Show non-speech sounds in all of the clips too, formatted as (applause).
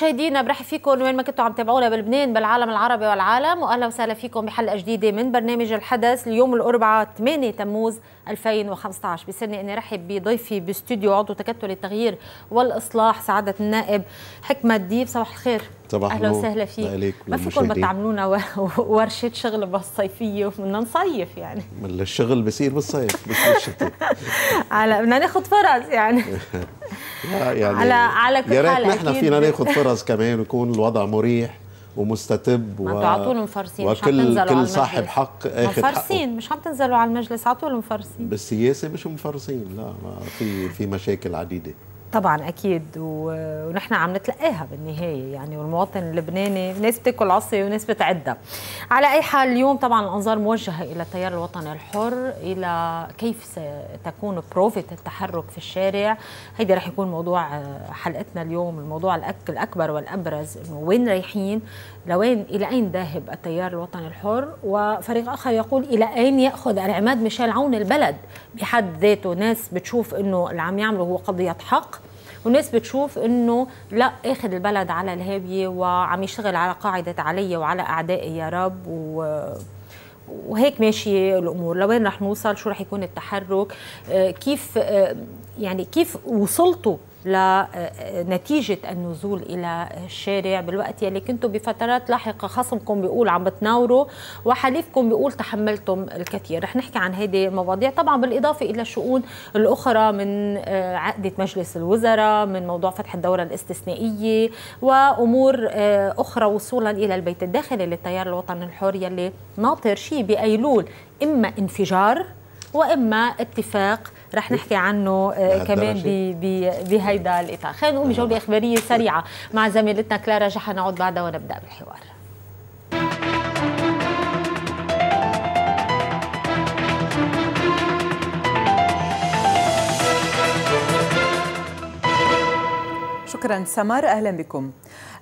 مشاهدينا برحب فيكم وين ما كنتوا عم تابعونا بلبنان بالعالم العربي والعالم واهلا وسهلا فيكم بحلقه جديده من برنامج الحدث اليوم الاربعاء 8 تموز 2015 بسني اني رحب بضيفي باستوديو عضو تكتل التغيير والاصلاح سعاده النائب حكمه الديب صباح الخير صباح اهلا وسهلا فيك ما فيكم بتعملونا (laughs) ورشه شغل بالصيفيه وبدنا نصيف يعني الشغل بصير بالصيف مش بالشتاء (laughs) على بدنا ناخذ فرص يعني (laughs) يعني على على كل يا ريت نحن فينا ناخذ فرص كمان ويكون الوضع مريح ومستتب و... على طول مفرسين وكل كل صاحب حق اخذ مفرسين حقه. مش عم تنزلوا على المجلس على طول مفرسين بالسياسه مش مفرسين لا ما في في مشاكل عديده طبعا اكيد ونحن عم نتلقاها بالنهايه يعني والمواطن اللبناني ناس بتاكل عصي وناس بتعدها على اي حال اليوم طبعا الانظار موجهه الى التيار الوطني الحر الى كيف ستكون بروفه التحرك في الشارع هيدا رح يكون موضوع آه، حلقتنا اليوم الموضوع الاكبر والابرز انه وين رايحين لوين الى اين ذاهب التيار الوطني الحر وفريق اخر يقول الى اين ياخذ العماد ميشيل عون البلد بحد ذاته ناس بتشوف انه اللي عم يعمله هو قضيه حق وناس بتشوف انه لا اخذ البلد على الهاويه وعم يشتغل على قاعده علي وعلى اعدائي يا رب و وهيك ماشيه الامور لوين رح نوصل شو رح يكون التحرك آه، كيف آه، يعني كيف وصلتوا لنتيجة آه، آه، النزول إلى الشارع بالوقت يلي كنتوا بفترات لاحقة خصمكم بيقول عم بتناوروا وحليفكم بيقول تحملتم الكثير رح نحكي عن هذه المواضيع طبعا بالإضافة إلى الشؤون الأخرى من آه، عقدة مجلس الوزراء من موضوع فتح الدورة الاستثنائية وأمور أخرى وصولا إلى البيت الداخلي للتيار الوطني الحر يلي ناطر شيء بأيلول إما انفجار وإما اتفاق رح إيه؟ نحكي عنه آه، كمان بهيدا الاطار خلينا نقوم بجوله اخباريه سريعه مع زميلتنا كلارا جحا نعود بعدها ونبدا بالحوار شكرا سمر أهلا بكم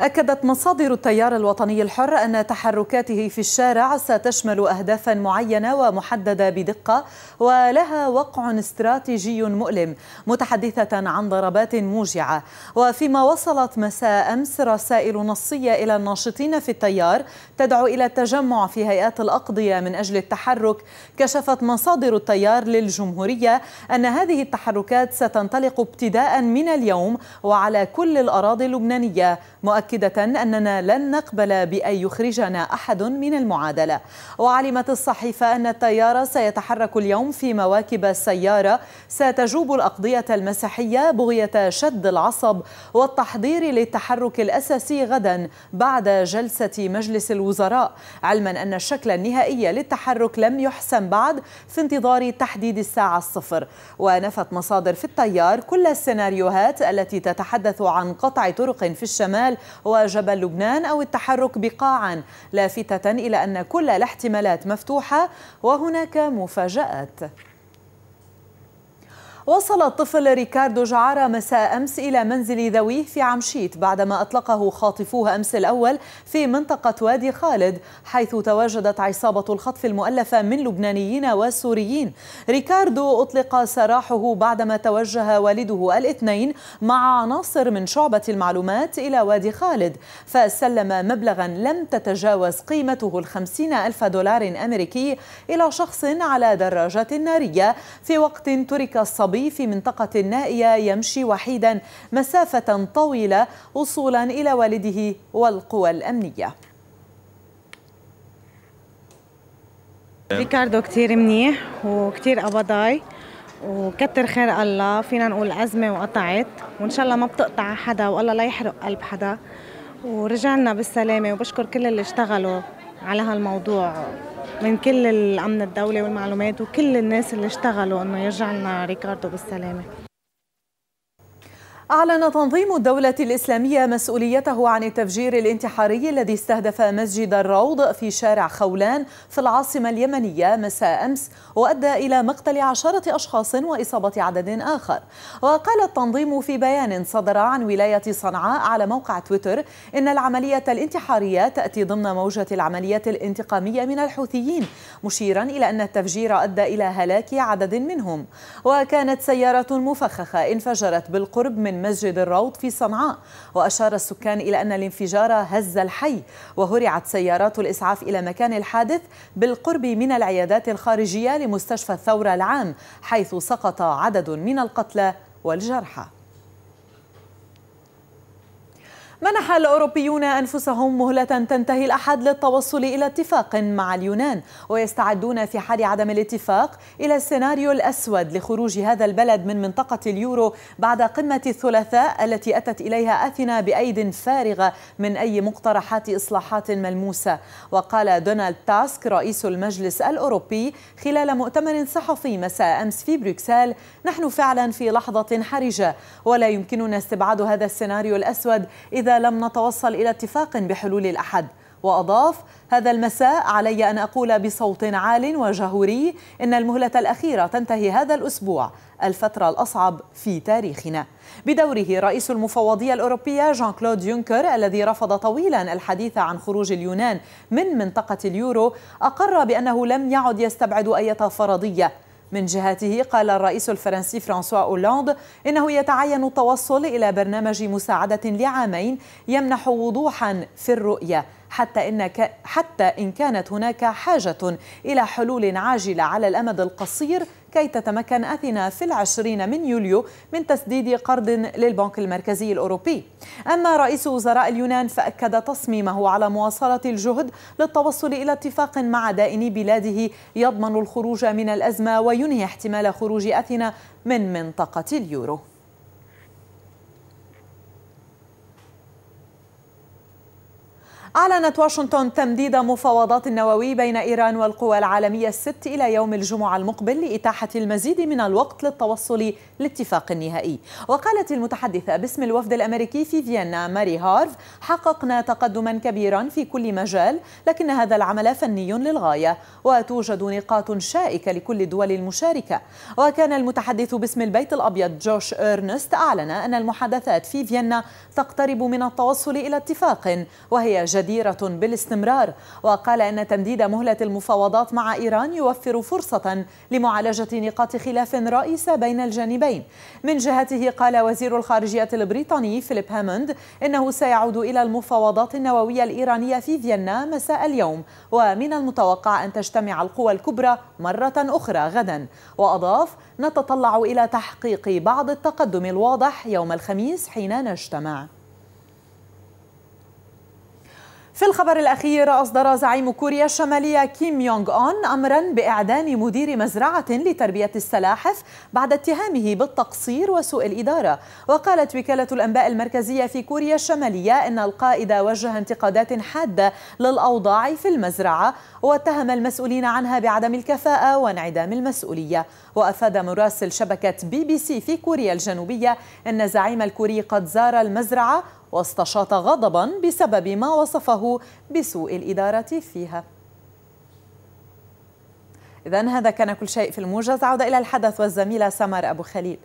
أكدت مصادر التيار الوطني الحر أن تحركاته في الشارع ستشمل أهدافا معينة ومحددة بدقة ولها وقع استراتيجي مؤلم متحدثة عن ضربات موجعة وفيما وصلت مساء أمس رسائل نصية إلى الناشطين في التيار تدعو إلى التجمع في هيئات الأقضية من أجل التحرك كشفت مصادر التيار للجمهورية أن هذه التحركات ستنطلق ابتداء من اليوم وعلى كل كل الأراضي اللبنانية مؤكدة أننا لن نقبل بأن يخرجنا أحد من المعادلة وعلمت الصحيفة أن التيار سيتحرك اليوم في مواكب السيارة ستجوب الأقضية المسيحية بغية شد العصب والتحضير للتحرك الأساسي غدا بعد جلسة مجلس الوزراء علما أن الشكل النهائي للتحرك لم يحسم بعد في انتظار تحديد الساعة الصفر ونفت مصادر في التيار كل السيناريوهات التي تتحدث عن قطع طرق في الشمال الشمال وجبل لبنان أو التحرك بقاعا لافتة إلى أن كل الاحتمالات مفتوحة وهناك مفاجآت وصل الطفل ريكاردو جعارة مساء أمس إلى منزل ذويه في عمشيت بعدما أطلقه خاطفوه أمس الأول في منطقة وادي خالد حيث تواجدت عصابة الخطف المؤلفة من لبنانيين وسوريين ريكاردو أطلق سراحه بعدما توجه والده الاثنين مع عناصر من شعبة المعلومات إلى وادي خالد فسلم مبلغا لم تتجاوز قيمته الخمسين ألف دولار أمريكي إلى شخص على دراجة نارية في وقت ترك الصبي الصبي في منطقة نائية يمشي وحيدا مسافة طويلة وصولا إلى والده والقوى الأمنية ريكاردو كتير منيح وكتير قبضاي وكتر خير الله فينا نقول أزمة وقطعت وإن شاء الله ما بتقطع حدا والله لا يحرق قلب حدا ورجعنا بالسلامة وبشكر كل اللي اشتغلوا على هالموضوع من كل الامن الدولي والمعلومات وكل الناس اللي اشتغلوا انه يرجع لنا ريكاردو بالسلامه أعلن تنظيم الدولة الإسلامية مسؤوليته عن التفجير الانتحاري الذي استهدف مسجد الروض في شارع خولان في العاصمة اليمنية مساء أمس وأدى إلى مقتل عشرة أشخاص وإصابة عدد آخر وقال التنظيم في بيان صدر عن ولاية صنعاء على موقع تويتر إن العملية الانتحارية تأتي ضمن موجة العمليات الانتقامية من الحوثيين مشيرا إلى أن التفجير أدى إلى هلاك عدد منهم وكانت سيارة مفخخة انفجرت بالقرب من مسجد الروض في صنعاء وأشار السكان إلى أن الانفجار هز الحي وهرعت سيارات الإسعاف إلى مكان الحادث بالقرب من العيادات الخارجية لمستشفى الثورة العام حيث سقط عدد من القتلى والجرحى منح الأوروبيون أنفسهم مهلة تنتهي الأحد للتوصل إلى اتفاق مع اليونان ويستعدون في حال عدم الاتفاق إلى السيناريو الأسود لخروج هذا البلد من منطقة اليورو بعد قمة الثلاثاء التي أتت إليها أثينا بأيد فارغة من أي مقترحات إصلاحات ملموسة وقال دونالد تاسك رئيس المجلس الأوروبي خلال مؤتمر صحفي مساء أمس في بروكسل نحن فعلا في لحظة حرجة ولا يمكننا استبعاد هذا السيناريو الأسود إذا إذا لم نتوصل إلى اتفاق بحلول الأحد وأضاف هذا المساء علي أن أقول بصوت عال وجهوري إن المهلة الأخيرة تنتهي هذا الأسبوع الفترة الأصعب في تاريخنا بدوره رئيس المفوضية الأوروبية جان كلود يونكر الذي رفض طويلا الحديث عن خروج اليونان من منطقة اليورو أقر بأنه لم يعد يستبعد أي فرضية من جهته قال الرئيس الفرنسي فرانسوا أولاند إنه يتعين التوصل إلى برنامج مساعدة لعامين يمنح وضوحا في الرؤية حتى, إنك حتى إن كانت هناك حاجة إلى حلول عاجلة على الأمد القصير كي تتمكن أثينا في العشرين من يوليو من تسديد قرض للبنك المركزي الأوروبي أما رئيس وزراء اليونان فأكد تصميمه على مواصلة الجهد للتوصل إلى اتفاق مع دائني بلاده يضمن الخروج من الأزمة وينهي احتمال خروج أثينا من منطقة اليورو أعلنت واشنطن تمديد مفاوضات النووي بين إيران والقوى العالمية الست إلى يوم الجمعة المقبل لإتاحة المزيد من الوقت للتوصل لاتفاق نهائي وقالت المتحدثة باسم الوفد الأمريكي في فيينا ماري هارف حققنا تقدما كبيرا في كل مجال لكن هذا العمل فني للغاية وتوجد نقاط شائكة لكل الدول المشاركة وكان المتحدث باسم البيت الأبيض جوش إرنست أعلن أن المحادثات في فيينا تقترب من التوصل إلى اتفاق وهي جديدة جديرة بالاستمرار وقال أن تمديد مهلة المفاوضات مع إيران يوفر فرصة لمعالجة نقاط خلاف رئيسة بين الجانبين من جهته قال وزير الخارجية البريطاني فيليب هاموند إنه سيعود إلى المفاوضات النووية الإيرانية في فيينا مساء اليوم ومن المتوقع أن تجتمع القوى الكبرى مرة أخرى غدا وأضاف نتطلع إلى تحقيق بعض التقدم الواضح يوم الخميس حين نجتمع في الخبر الأخير أصدر زعيم كوريا الشمالية كيم يونغ أون أمرا بإعدام مدير مزرعة لتربية السلاحف بعد اتهامه بالتقصير وسوء الإدارة وقالت وكالة الأنباء المركزية في كوريا الشمالية إن القائد وجه انتقادات حادة للأوضاع في المزرعة واتهم المسؤولين عنها بعدم الكفاءة وانعدام المسؤولية وأفاد مراسل شبكة بي بي سي في كوريا الجنوبية أن الزعيم الكوري قد زار المزرعة واستشاط غضبا بسبب ما وصفه بسوء الإدارة فيها إذا هذا كان كل شيء في الموجز عودة إلى الحدث والزميلة سمر أبو خليل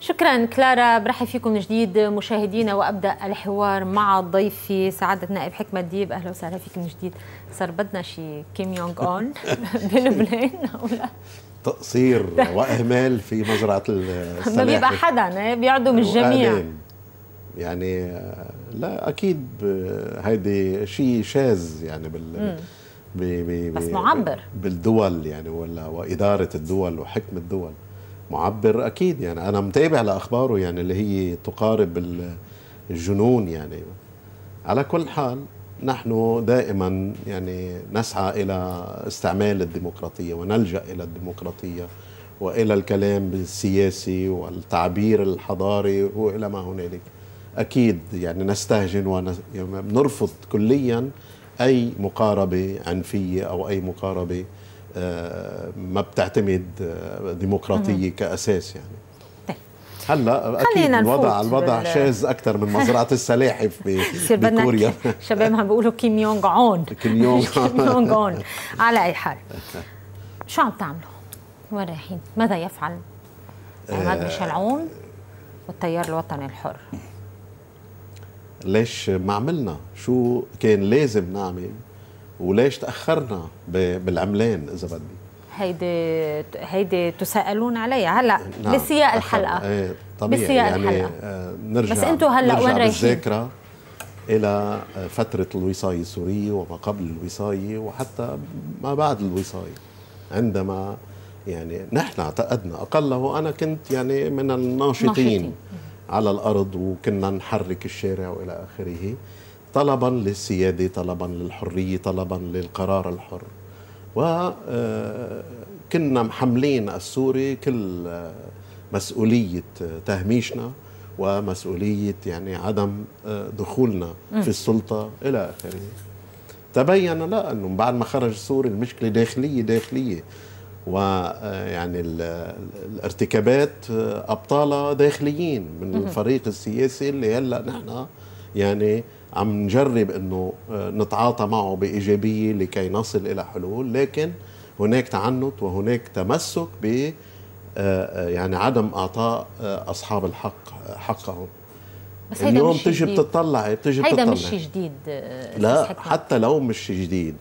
شكرا كلارا برحب فيكم من جديد مشاهدينا وابدا الحوار مع ضيفي سعاده نائب حكمه ديب اهلا وسهلا فيك من جديد صار بدنا شي كيم يونغ اون بلبنان او لا تقصير (laughs) واهمال في مزرعه السلاحف ما بيبقى حدا بيعدم الجميع يعني آه، لا اكيد هيدي شيء شاذ يعني بال بي بي بس معبر بالدول يعني ولا واداره الدول وحكم الدول معبر اكيد يعني انا متابع لاخباره يعني اللي هي تقارب الجنون يعني على كل حال نحن دائما يعني نسعى الى استعمال الديمقراطيه ونلجا الى الديمقراطيه والى الكلام السياسي والتعبير الحضاري والى ما هنالك اكيد يعني نستهجن ونرفض كليا اي مقاربه عنفيه او اي مقاربه آه، ما بتعتمد آه، ديمقراطيه كاساس يعني هلا خلينا الوضع الوضع بال... شاذ اكثر من مزرعه السلاحف ب... (laughs) بكوريا شباب عم بيقولوا كيم يونغ اون (laughs) كيم يونغ (laughs) كيم يونغ اون على اي حال شو عم تعملوا؟ وين رايحين؟ ماذا يفعل عماد يعني ميشيل آه، عون والتيار الوطني الحر؟ ليش ما عملنا؟ شو كان لازم نعمل؟ وليش تاخرنا بالعملان اذا بدي؟ هيدي هيدي تسالون عليها هلا نعم. بسياق الحلقه ايه طبيعي بسياق يعني الحلقه آه، نرجع بس انتم هلا وين رايحين؟ الى فتره الوصايه السوريه وما قبل الوصايه وحتى ما بعد الوصايه عندما يعني نحن اعتقدنا اقله وانا كنت يعني من الناشطين على الارض وكنا نحرك الشارع والى اخره طلبا للسياده طلبا للحريه طلبا للقرار الحر وكنا محملين السوري كل آه، مسؤولية آه، تهميشنا ومسؤولية يعني عدم آه، دخولنا في السلطة إلى آخره تبين لا أنه بعد ما خرج السوري المشكلة داخلية داخلية ويعني الارتكابات أبطالها داخليين من الفريق السياسي اللي هلأ نحن يعني عم نجرب انه آه، نتعاطى معه بايجابيه لكي نصل الى حلول لكن هناك تعنت وهناك تمسك ب آه، آه، يعني عدم اعطاء اصحاب الحق حقهم بس هيدا اليوم بتجي بتطلع بتجي بتطلع هيدا مش شيء جديد لا حتى لو مش جديد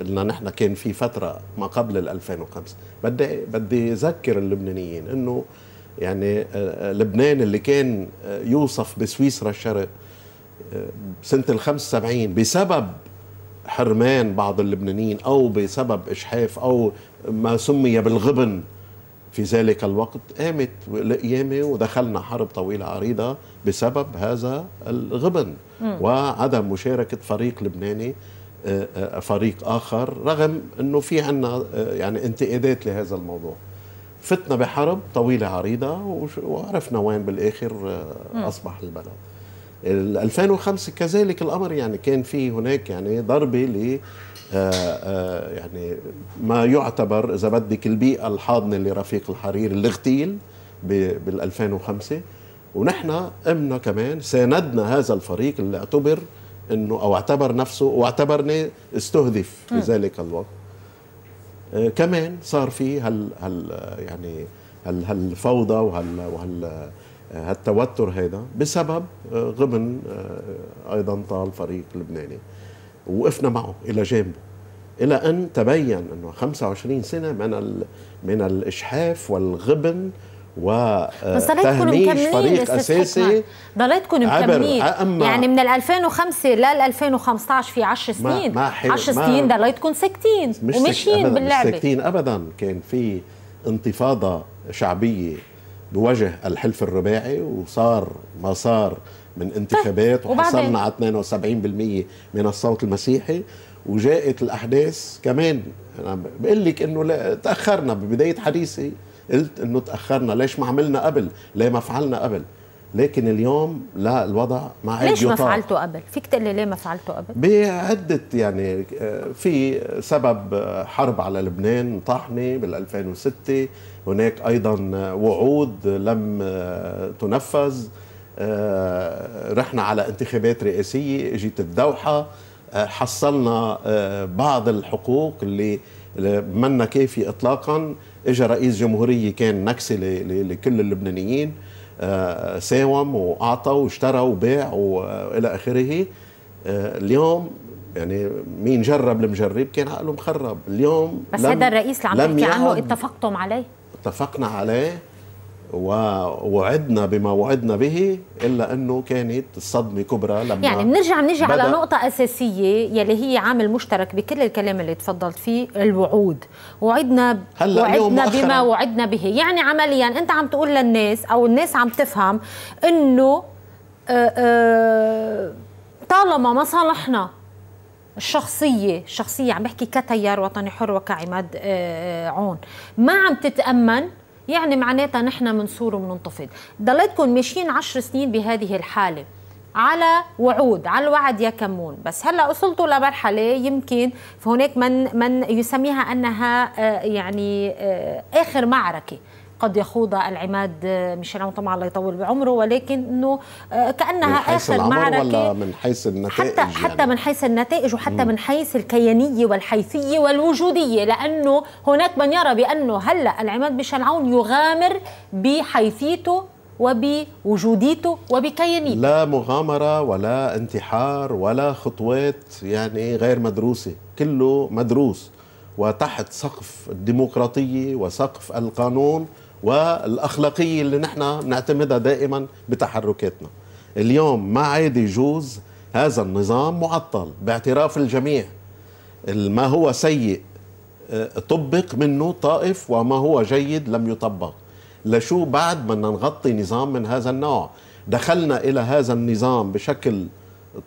قلنا نحن كان في فتره ما قبل 2005 بدي بدي اذكر اللبنانيين انه يعني لبنان اللي كان يوصف بسويسرا الشرق سنة ال 75 بسبب حرمان بعض اللبنانيين أو بسبب إجحاف أو ما سمي بالغبن في ذلك الوقت قامت القيامة ودخلنا حرب طويلة عريضة بسبب هذا الغبن وعدم مشاركة فريق لبناني آه، آه، فريق آخر رغم أنه في عنا آه، يعني انتقادات لهذا الموضوع فتنا بحرب طويلة عريضة وعرفنا وين بالآخر أصبح البلد 2005 كذلك الامر يعني كان في هناك يعني ضربه ل آه، آه، يعني ما يعتبر اذا بدك البيئه الحاضنه لرفيق الحرير اللي اغتيل بال 2005 ونحن قمنا كمان ساندنا هذا الفريق اللي اعتبر انه او اعتبر نفسه واعتبرني استهدف في ذلك الوقت آه، كمان صار في هال هال يعني هال هالفوضى وهال وهال هالتوتر هيدا بسبب غبن آه، آه، ايضا طال فريق لبناني وقفنا معه الى جانبه الى ان تبين انه 25 سنه من ال... من الاشحاف والغبن و آه، بس تهميش فريق اساسي ضليتكم مكملين يعني من 2005 لل 2015 في 10 سنين 10 سنين ضليتكم ساكتين وماشيين باللعبه مش ساكتين ابدا كان في انتفاضه شعبيه بوجه الحلف الرباعي وصار ما صار من انتخابات طيب، وحصلنا على 72% من الصوت المسيحي وجاءت الاحداث كمان انا بقول لك انه تاخرنا ببدايه حديثي قلت انه تاخرنا ليش ما عملنا قبل ليه ما فعلنا قبل لكن اليوم لا الوضع ما عاد ليش ما فعلته قبل؟ فيك تقول لي ليه ما فعلته قبل؟ بعدة يعني آه، في سبب آه، حرب على لبنان طاحنة بال 2006 هناك أيضا وعود لم تنفذ آه، رحنا على انتخابات رئاسية اجت الدوحة آه، حصلنا آه، بعض الحقوق اللي منا كافي اطلاقا اجى رئيس جمهوريه كان نكسه لكل اللبنانيين ساوم واعطى واشترى وباع والى اخره اليوم يعني مين جرب المجرب كان عقله مخرب اليوم بس هذا الرئيس اللي عم تحكي عنه اتفقتم عليه اتفقنا عليه ووعدنا بما وعدنا به الا انه كانت الصدمه كبرى لما يعني بنرجع بنيجي على نقطه اساسيه يلي هي عامل مشترك بكل الكلام اللي تفضلت فيه الوعود وعدنا هلا وعدنا بما وعدنا به يعني عمليا انت عم تقول للناس او الناس عم تفهم انه آه، آه، طالما مصالحنا الشخصيه الشخصيه عم بحكي كتيار وطني حر وكعماد آه، آه، عون ما عم تتامن يعني معناتها نحن منصور ومننتفض ضليتكم ماشيين عشر سنين بهذه الحاله على وعود على الوعد يا كمون بس هلا وصلتوا لمرحله يمكن هناك من من يسميها انها آه، يعني اخر معركه قد يخوض العماد آه، ميشيل طبعا الله يطول بعمره ولكن انه آه، كانها اخر معركه ولا من حيث النتائج حتى يعني. حتى من حيث النتائج وحتى من حيث الكيانيه والحيثيه والوجوديه لانه هناك من يرى بانه هلا العماد ميشيل عون يغامر بحيثيته وبوجوديته وبكيانيته لا مغامرة ولا انتحار ولا خطوات يعني غير مدروسة كله مدروس وتحت سقف الديمقراطية وسقف القانون والاخلاقيه اللي نحن بنعتمدها دائما بتحركاتنا اليوم ما عاد يجوز هذا النظام معطل باعتراف الجميع ما هو سيء آه، طبق منه طائف وما هو جيد لم يطبق لشو بعد بدنا نغطي نظام من هذا النوع دخلنا الى هذا النظام بشكل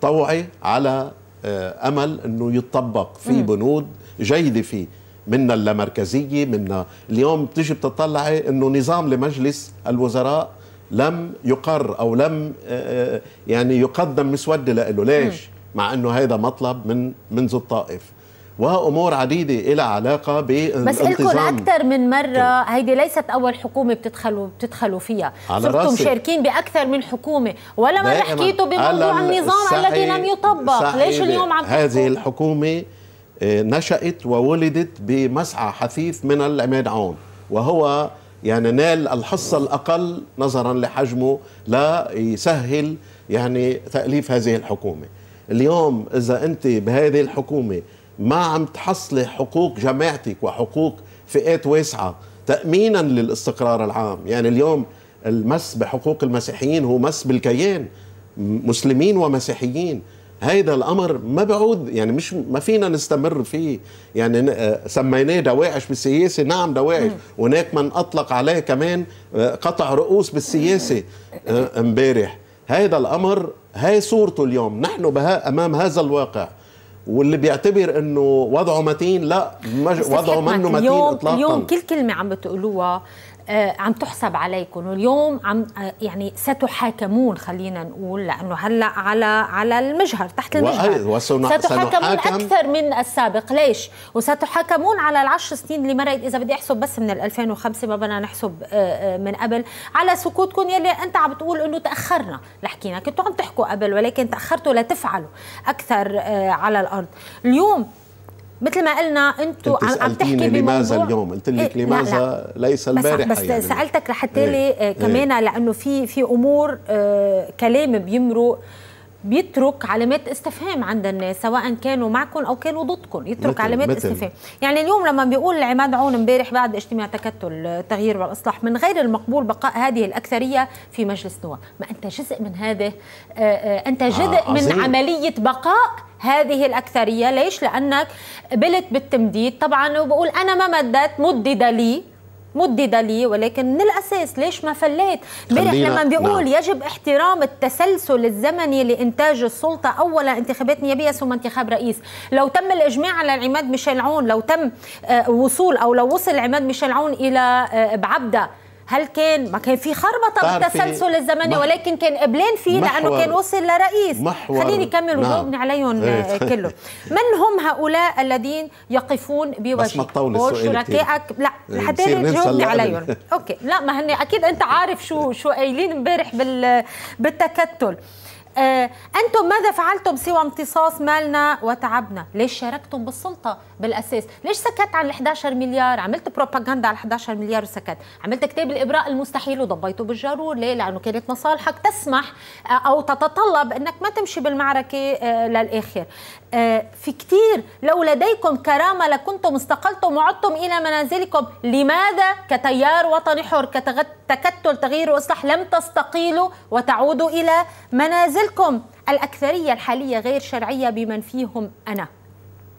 طوعي على آه، امل انه يتطبق في بنود جيده فيه منا اللامركزيه منا اليوم بتيجي بتطلعي إيه؟ انه نظام لمجلس الوزراء لم يقر او لم آه، آه، يعني يقدم مسوده له ليش مع انه هذا مطلب من منذ الطائف وامور عديده إلى علاقه بالانتظام بس اكثر من مره هيدي ليست اول حكومه بتدخلوا بتدخلوا فيها صرتوا مشاركين باكثر من حكومه ولا مره حكيتوا بموضوع النظام الذي لم يطبق ليش اليوم عم هذه الحكومه آه، نشأت وولدت بمسعى حثيث من العماد عون وهو يعني نال الحصة الأقل نظرا لحجمه لا يسهل يعني تأليف هذه الحكومة اليوم إذا أنت بهذه الحكومة ما عم تحصلي حقوق جماعتك وحقوق فئات واسعة تأمينا للاستقرار العام يعني اليوم المس بحقوق المسيحيين هو مس بالكيان مسلمين ومسيحيين هيدا الامر ما بعود يعني مش ما فينا نستمر فيه يعني آه، سميناه دواعش بالسياسه نعم دواعش هناك من اطلق عليه كمان آه، قطع رؤوس بالسياسه آه، امبارح هذا الامر هاي صورته اليوم نحن بها امام هذا الواقع واللي بيعتبر انه وضعه متين لا وضعه منه متين اطلاقا اليوم كل كلمه عم بتقولوها آه، عم تحسب عليكم واليوم عم آه، يعني ستحاكمون خلينا نقول لانه هلا على على المجهر تحت المجهر وسنح... ستحاكمون سنحاكم... اكثر من السابق ليش وستحاكمون على العشر سنين اللي مرقت اذا بدي احسب بس من 2005 ما بدنا نحسب آه، من قبل على سكوتكم يلي انت عم بتقول انه تاخرنا لحكينا كنتوا عم تحكوا قبل ولكن تاخرتوا لتفعلوا اكثر على الارض اليوم مثل ما قلنا انتو عم تحكي لماذا اليوم قلت إيه، لك لماذا لا لا. ليس البارحه بس, بس يعني. سالتك لحتى إيه، لي آه، إيه كمان إيه لانه في في امور آه كلام بيمرق بيترك علامات استفهام عند الناس سواء كانوا معكم او كانوا ضدكم يترك متل علامات متل استفهام يعني اليوم لما بيقول عماد عون امبارح بعد اجتماع تكتل التغيير والاصلاح من غير المقبول بقاء هذه الاكثريه في مجلس نواب ما انت جزء من هذا آه، آه، انت جزء آه من عمليه بقاء هذه الأكثرية ليش؟ لأنك قبلت بالتمديد طبعا وبقول أنا ما مدت مدد لي مدد لي ولكن من الاساس ليش ما فليت امبارح لما نعم. بيقول نعم. يجب احترام التسلسل الزمني لانتاج السلطه اولا انتخابات نيابيه ثم انتخاب رئيس لو تم الاجماع على عماد ميشيل عون لو تم آه، وصول او لو وصل عماد ميشيل عون الى آه، بعبده هل كان ما كان في خربطه بالتسلسل الزمني ولكن كان قبلين فيه لانه كان وصل لرئيس خليني كمل نعم. وجاوبني نعم. عليهم إيه. آه، كله (laughs) من هم هؤلاء الذين يقفون بوجه شركائك لا إيه، لحتى تجاوبني عليهم اوكي لا ما هن اكيد انت عارف شو شو قايلين امبارح بال بالتكتل آه، أنتم ماذا فعلتم سوى امتصاص مالنا وتعبنا ليش شاركتم بالسلطة بالأساس ليش سكت عن 11 مليار عملت بروباغندا على 11 مليار وسكت عملت كتاب الإبراء المستحيل وضبيته بالجرور ليه لأنه كانت مصالحك تسمح آه، أو تتطلب أنك ما تمشي بالمعركة آه، للآخر آه، في كتير لو لديكم كرامة لكنتم استقلتم وعدتم إلى منازلكم لماذا كتيار وطني حر كتكتل تغيير وإصلاح لم تستقيلوا وتعودوا إلى منازلكم الأكثرية الحالية غير شرعية بمن فيهم أنا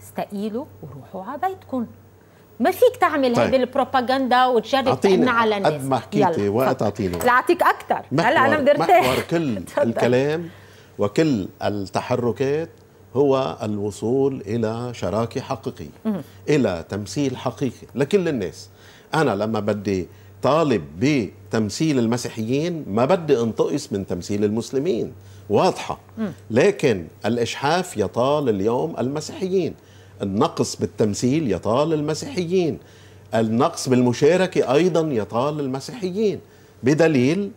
استقيلوا وروحوا على بيتكم ما فيك تعمل طيب. هيدي البروباغندا وتجرب تقنع على الناس قد ما حكيتي وقت اعطيني لا اعطيك اكثر هلا انا بدي ارتاح محور كل (laughs) الكلام وكل التحركات هو الوصول إلى شراكة حقيقية إلى تمثيل حقيقي لكل الناس أنا لما بدي طالب بتمثيل المسيحيين ما بدي انتقص من تمثيل المسلمين واضحة لكن الإشحاف يطال اليوم المسيحيين النقص بالتمثيل يطال المسيحيين النقص بالمشاركة أيضا يطال المسيحيين بدليل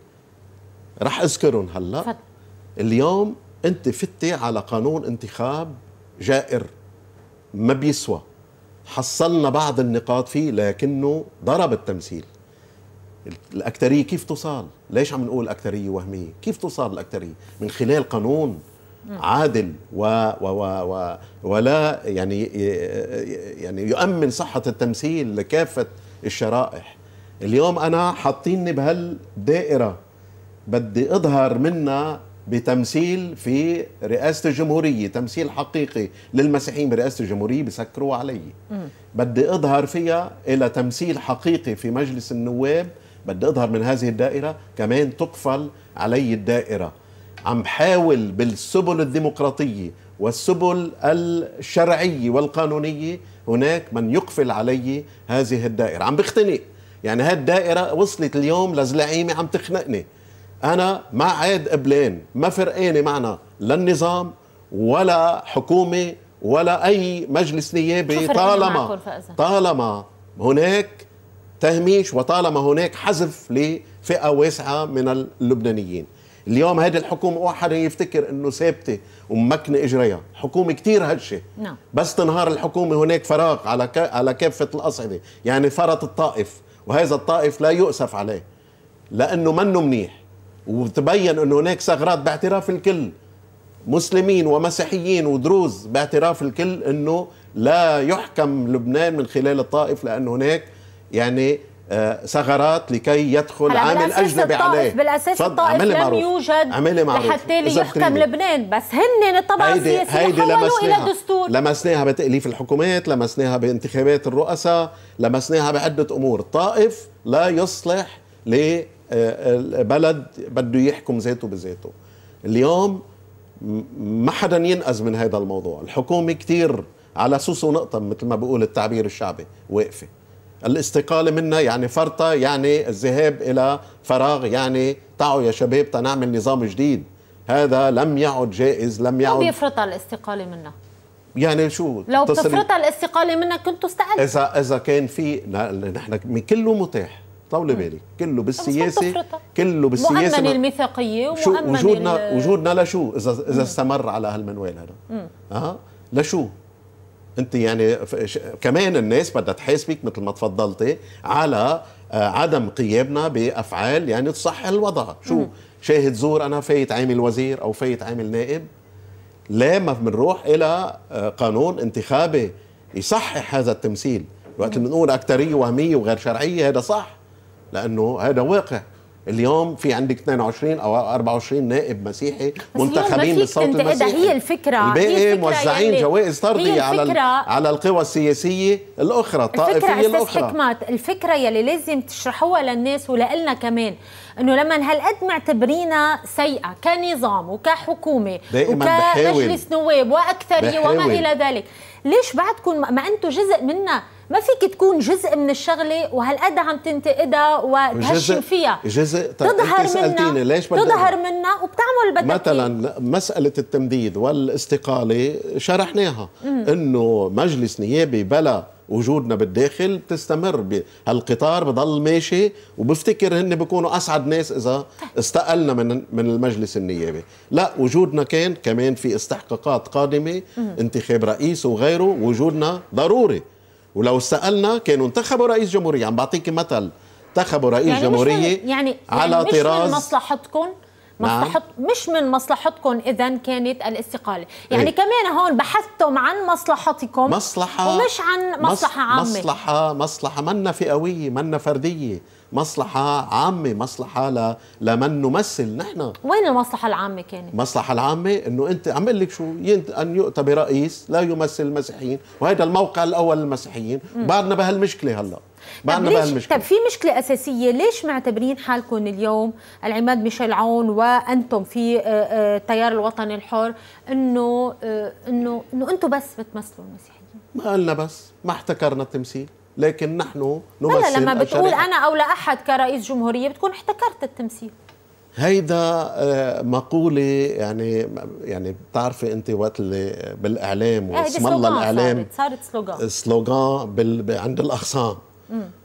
رح أذكرهم هلأ اليوم انت فتي على قانون انتخاب جائر ما بيسوى حصلنا بعض النقاط فيه لكنه ضرب التمثيل الأكترية كيف تصال؟ ليش عم نقول أكترية وهمية؟ كيف تصال الأكترية؟ من خلال قانون عادل و, و, و, و ولا يعني يعني يؤمن صحة التمثيل لكافة الشرائح اليوم أنا حاطيني بهالدائرة بدي أظهر منها بتمثيل في رئاسه الجمهوريه تمثيل حقيقي للمسيحيين برئاسه الجمهوريه بسكروا علي بدي اظهر فيها الى تمثيل حقيقي في مجلس النواب بدي اظهر من هذه الدائره كمان تقفل علي الدائره عم حاول بالسبل الديمقراطيه والسبل الشرعيه والقانونيه هناك من يقفل علي هذه الدائره عم بختنق يعني هالدائره وصلت اليوم لزلعيمه عم تخنقني انا ما عاد قبلان ما فرقانه معنا لا النظام ولا حكومه ولا اي مجلس نيابي طالما طالما هناك تهميش وطالما هناك حذف لفئه واسعه من اللبنانيين اليوم هذه الحكومة واحد يفتكر انه ثابتة وممكنة اجريها، حكومة كثير هشة نعم بس تنهار الحكومة هناك فراغ على على كافة الأصعدة، يعني فرط الطائف وهذا الطائف لا يؤسف عليه لأنه منه منيح وتبين انه هناك ثغرات باعتراف الكل مسلمين ومسيحيين ودروز باعتراف الكل أنه لا يحكم لبنان من خلال الطائف لأن هناك يعني آه، ثغرات لكي يدخل عامل اجنبي عليه بالاساس الطائف لم معروف. يوجد عملي معروف. لحتى يحكم لبنان بس هن الطبعه السياسيه هيدي لمسناها. الى دستور لمسناها بتاليف الحكومات لمسناها بانتخابات الرؤساء لمسناها بعده امور الطائف لا يصلح ل بلد بده يحكم ذاته بذاته اليوم ما حدا ينقذ من هذا الموضوع الحكومة كتير على سوس ونقطة مثل ما بقول التعبير الشعبي واقفة الاستقالة منها يعني فرطة يعني الذهاب إلى فراغ يعني تعوا يا شباب تنعمل نظام جديد هذا لم يعد جائز لم يعد بيفرطها الاستقالة منها يعني شو لو بتفرطها الاستقالة منها كنتوا استقلتوا إذا إذا كان في نحن كله متاح طولي بالك كله بالسياسه كله بالسياسه مؤمن الميثاقيه ومؤمن وجودنا وجودنا لشو اذا اذا استمر على هالمنوال هذا اه لشو انت يعني كمان الناس بدها تحاسبك مثل ما تفضلتي على آه، عدم قيامنا بافعال يعني تصحح الوضع شو شاهد زور انا فايت عامل وزير او فايت عامل نائب ليه ما بنروح الى آه، قانون انتخابي يصحح هذا التمثيل وقت اللي بنقول اكثريه وهميه وغير شرعيه هذا صح لانه هذا واقع اليوم في عندك 22 او 24 نائب مسيحي منتخبين بالصوت إيه المسيحي هي الفكره الباقي إيه، موزعين يعني جوائز طرديه على على القوى السياسيه الاخرى الطائفيه الاخرى الفكره حكمت الفكره يلي لازم تشرحوها للناس ولنا كمان انه لما هالقد معتبرينا سيئه كنظام وكحكومه وكمجلس نواب واكثريه وما الى ذلك ليش بعدكم ما انتم جزء منا ما فيك تكون جزء من الشغله وهالقد عم تنتقدها وتهشم فيها جزء طيب، تظهر منها ليش تظهر منها وبتعمل بدك مثلا مساله التمديد والاستقاله شرحناها انه مجلس نيابي بلا وجودنا بالداخل بتستمر هالقطار بضل ماشي وبفتكر هن بيكونوا اسعد ناس اذا استقلنا من من المجلس النيابي لا وجودنا كان كمان في استحقاقات قادمه انتخاب رئيس وغيره وجودنا ضروري ولو سالنا كانوا انتخبوا رئيس جمهوريه عم بعطيك مثل انتخبوا رئيس يعني جمهوريه مش من يعني على يعني مش طراز من مصلحتكم نعم. مصلحت نعم. مش من مصلحتكم اذا كانت الاستقاله يعني إيه؟ كمان هون بحثتم عن مصلحتكم مصلحه ومش عن مصلحه مص... عامه مصلحه مصلحه منا فئويه منا فرديه مصلحة عامة مصلحة لمن نمثل نحن وين المصلحة العامة كانت؟ المصلحة العامة أنه أنت عم لك شو ينت... أن يؤتى برئيس لا يمثل المسيحيين وهذا الموقع الأول للمسيحيين بعدنا بهالمشكلة هلأ بعدنا طيب بهالمشكله طب في مشكله اساسيه ليش معتبرين حالكم اليوم العماد ميشيل عون وانتم في آه، آه، التيار الوطني الحر انه آه، انه انه انتم بس بتمثلوا المسيحيين ما قلنا بس ما احتكرنا التمثيل لكن نحن نمثل هلا لما بتقول أنا أو لأحد كرئيس جمهورية بتكون احتكرت التمثيل هيدا آه، مقولة يعني يعني بتعرفي أنت وقت اللي بالإعلام إيه، واسم الله الإعلام صارت سلوغان سلوغان بال... عند الأخصام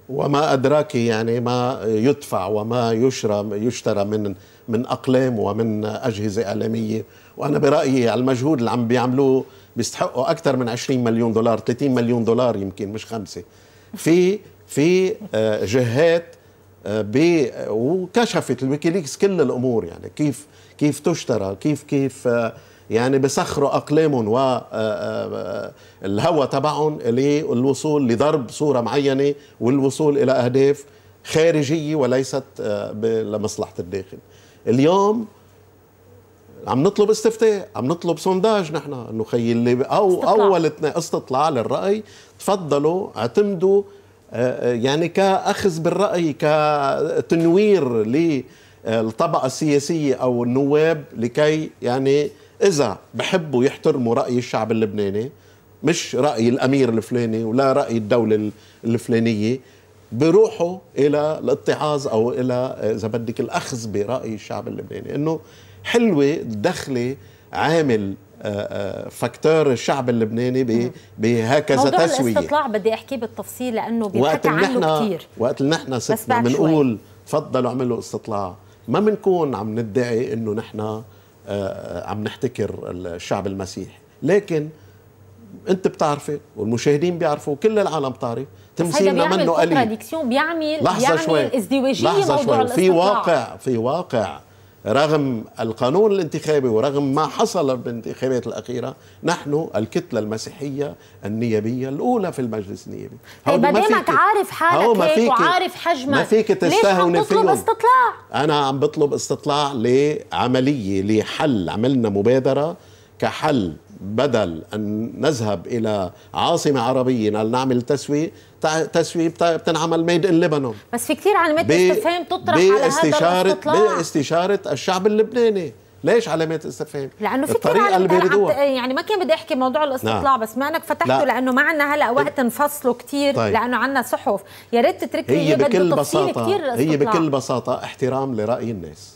وما أدراك يعني ما يدفع وما يشرى يشترى من من أقلام ومن أجهزة إعلامية وأنا برأيي على المجهود اللي عم بيعملوه بيستحقوا أكثر من 20 مليون دولار 30 مليون دولار يمكن مش خمسة في في آه، جهات آه، وكشفت الويكيليكس كل الامور يعني كيف كيف تشترى كيف كيف آه، يعني بسخروا اقلامهم والهوى تبعهم للوصول لضرب صوره معينه والوصول الى اهداف خارجيه وليست لمصلحه الداخل اليوم عم نطلب استفتاء عم نطلب سونداج نحن انه خي اللي او استطلع. اول استطلاع للراي تفضلوا اعتمدوا آه، آه، يعني كاخذ بالراي كتنوير للطبقه السياسيه او النواب لكي يعني اذا بحبوا يحترموا راي الشعب اللبناني مش راي الامير الفلاني ولا راي الدوله الفلانيه بيروحوا الى الاتعاظ او الى آه، اذا بدك الاخذ براي الشعب اللبناني انه حلوه دخله عامل آه، آه، فاكتور الشعب اللبناني بهكذا تسويه الاستطلاع بدي احكيه بالتفصيل لانه بيحكى عنه كثير وقت اللي نحن ستنا بنقول تفضلوا اعملوا استطلاع ما بنكون عم ندعي انه نحن آه، عم نحتكر الشعب المسيحي لكن انت بتعرفي والمشاهدين بيعرفوا كل العالم بتعرف تمثيلنا منه قليل بيعمل لحظة بيعمل شوي. ازدواجيه لحظة موضوع شوي. في واقع في واقع رغم القانون الانتخابي ورغم ما حصل بالانتخابات الأخيرة نحن الكتلة المسيحية النيابية الأولى في المجلس النيابي طيب، ما فيك عارف حالك ما فيك وعارف حجمك ما فيك تستهون ليش عم تطلب استطلاع أنا عم بطلب استطلاع لعملية لحل عملنا مبادرة كحل بدل أن نذهب إلى عاصمة عربية لنعمل تسوية تسوية بتنعمل ميد ان لبنان بس في كثير علامات استفهام تطرح على هذا الاستطلاع باستشارة الشعب اللبناني ليش علامات استفهام؟ لانه في الطريقه اللي بيردوها آه، يعني ما كان بدي احكي موضوع الاستطلاع نعم. بس ما انك فتحته لا. لانه ما عندنا هلا وقت نفصله كثير طيب. لانه عندنا صحف يا ريت تترك لي هي بكل بساطه هي بكل بساطه احترام لراي الناس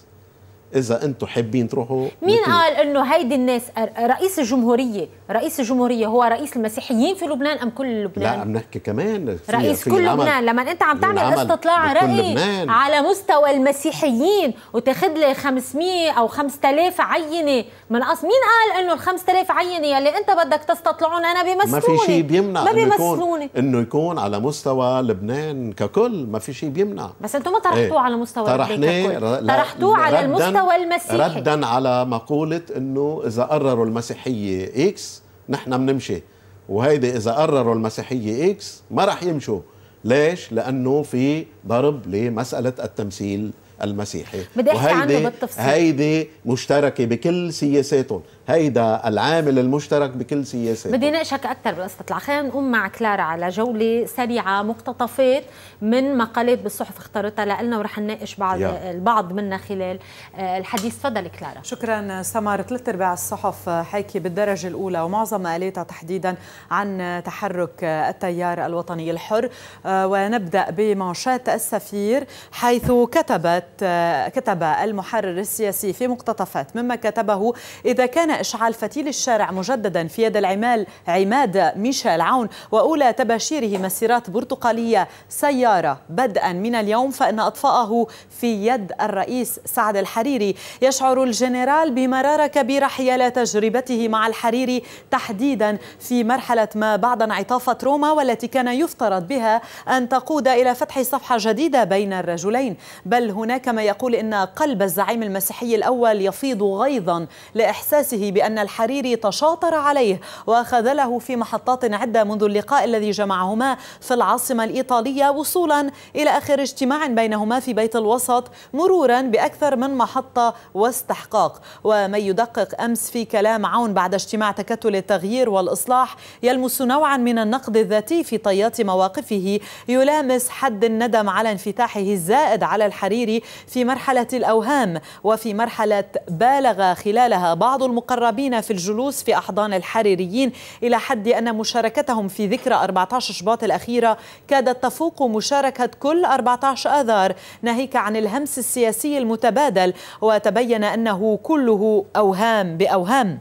اذا انتم حابين تروحوا مين قال انه هيدي الناس رئيس الجمهوريه رئيس الجمهوريه هو رئيس المسيحيين في لبنان ام كل لبنان لا عم نحكي كمان في رئيس في كل لبنان لما انت عم تعمل استطلاع راي على مستوى المسيحيين وتاخذ لي 500 او 5000 عينه من أص... مين قال انه ال 5000 عينه يلي انت بدك تستطلعون انا بيمثلوني ما في شيء بيمنع ما بيمثلوني انه يكون على مستوى لبنان ككل ما في شيء بيمنع بس انتم ما طرحتوه ايه. على مستوى لبنان ككل طرحتوه على المستوى المسيحي ردا على مقولة أنه إذا قرروا المسيحية إكس نحن بنمشي وهيدي إذا قرروا المسيحية إكس ما رح يمشوا ليش؟ لأنه في ضرب لمسألة التمثيل المسيحي بدي احكي عنه بالتفصيل هيدي مشتركه بكل سياساتهم هيدا العامل المشترك بكل سياساتهم بدي ناقشك اكثر بالاستطلاع خلينا نقوم مع كلارا على جوله سريعه مقتطفات من مقالات بالصحف اختارتها لنا ورح نناقش بعض يا. البعض منا خلال آه، الحديث تفضلي كلارا شكرا سمر ثلاث ارباع الصحف حاكي بالدرجه الاولى ومعظم مقالاتها تحديدا عن تحرك التيار الوطني الحر آه، ونبدا بمانشات السفير حيث كتبت كتبت كتب المحرر السياسي في مقتطفات مما كتبه إذا كان إشعال فتيل الشارع مجددا في يد العمال عماد ميشيل عون وأولى تباشيره مسيرات برتقالية سيارة بدءا من اليوم فإن أطفاءه في يد الرئيس سعد الحريري يشعر الجنرال بمرارة كبيرة حيال تجربته مع الحريري تحديدا في مرحلة ما بعد انعطاف روما والتي كان يفترض بها أن تقود إلى فتح صفحة جديدة بين الرجلين بل هناك هناك ما يقول إن قلب الزعيم المسيحي الأول يفيض غيظا لإحساسه بأن الحريري تشاطر عليه وخذله في محطات عدة منذ اللقاء الذي جمعهما في العاصمة الإيطالية وصولا إلى آخر اجتماع بينهما في بيت الوسط مرورا بأكثر من محطة واستحقاق ومن يدقق أمس في كلام عون بعد اجتماع تكتل التغيير والإصلاح يلمس نوعا من النقد الذاتي في طيات مواقفه يلامس حد الندم على انفتاحه الزائد على الحريري في مرحلة الأوهام وفي مرحلة بالغ خلالها بعض المقربين في الجلوس في أحضان الحريريين إلى حد أن مشاركتهم في ذكرى 14 شباط الأخيرة كادت تفوق مشاركة كل 14 آذار ناهيك عن الهمس السياسي المتبادل وتبين أنه كله أوهام بأوهام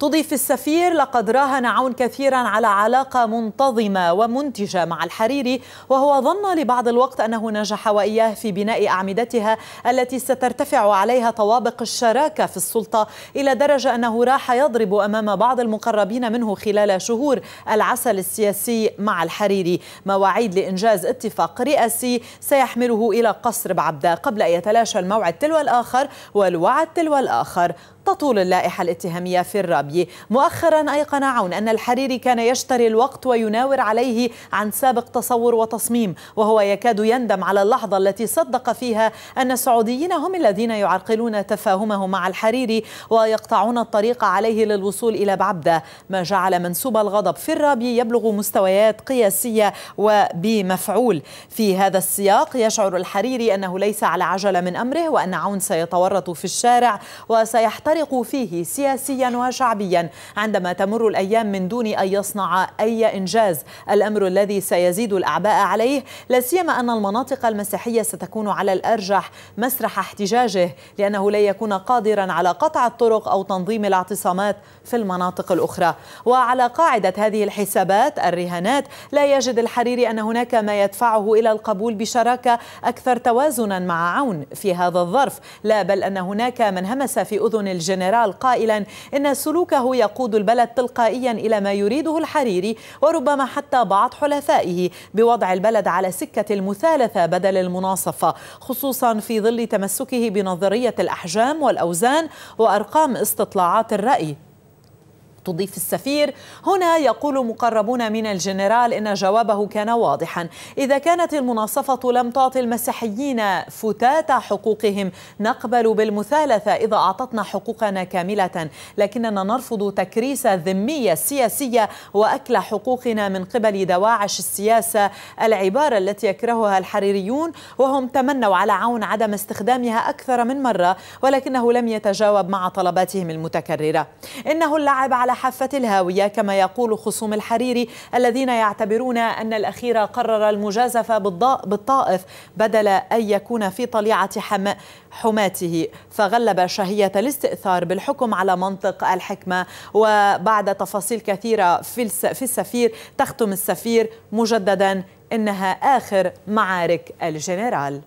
تضيف السفير لقد راهن عون كثيرا على علاقة منتظمة ومنتجة مع الحريري وهو ظن لبعض الوقت أنه نجح وإياه في بناء أعمدتها التي سترتفع عليها طوابق الشراكة في السلطة إلى درجة أنه راح يضرب أمام بعض المقربين منه خلال شهور العسل السياسي مع الحريري مواعيد لإنجاز اتفاق رئاسي سيحمله إلى قصر بعبدة قبل أن يتلاشى الموعد تلو الآخر والوعد تلو الآخر تطول اللائحة الاتهامية في الرابي مؤخرا أيقن عون أن الحريري كان يشتري الوقت ويناور عليه عن سابق تصور وتصميم وهو يكاد يندم على اللحظة التي صدق فيها أن السعوديين هم الذين يعرقلون تفاهمه مع الحريري ويقطعون الطريق عليه للوصول إلى بعبدة ما جعل منسوب الغضب في الرابي يبلغ مستويات قياسية وبمفعول في هذا السياق يشعر الحريري أنه ليس على عجلة من أمره وأن عون سيتورط في الشارع وسيحتل يخترق فيه سياسيا وشعبيا عندما تمر الأيام من دون أن يصنع أي إنجاز الأمر الذي سيزيد الأعباء عليه لا سيما أن المناطق المسيحية ستكون على الأرجح مسرح احتجاجه لأنه لا يكون قادرا على قطع الطرق أو تنظيم الاعتصامات في المناطق الأخرى وعلى قاعدة هذه الحسابات الرهانات لا يجد الحريري أن هناك ما يدفعه إلى القبول بشراكة أكثر توازنا مع عون في هذا الظرف لا بل أن هناك من همس في أذن الجيش الجنرال قائلا إن سلوكه يقود البلد تلقائيا إلى ما يريده الحريري وربما حتى بعض حلفائه بوضع البلد على سكة المثالثة بدل المناصفة خصوصا في ظل تمسكه بنظرية الأحجام والأوزان وأرقام استطلاعات الرأي تضيف السفير هنا يقول مقربون من الجنرال إن جوابه كان واضحا إذا كانت المناصفة لم تعطي المسيحيين فتات حقوقهم نقبل بالمثالثة إذا أعطتنا حقوقنا كاملة لكننا نرفض تكريس الذمية السياسية وأكل حقوقنا من قبل دواعش السياسة العبارة التي يكرهها الحريريون وهم تمنوا على عون عدم استخدامها أكثر من مرة ولكنه لم يتجاوب مع طلباتهم المتكررة إنه اللعب على حافة الهاوية كما يقول خصوم الحريري الذين يعتبرون أن الأخير قرر المجازفة بالطائف بدل أن يكون في طليعة حم حماته فغلب شهية الاستئثار بالحكم على منطق الحكمة وبعد تفاصيل كثيرة في السفير تختم السفير مجددا إنها آخر معارك الجنرال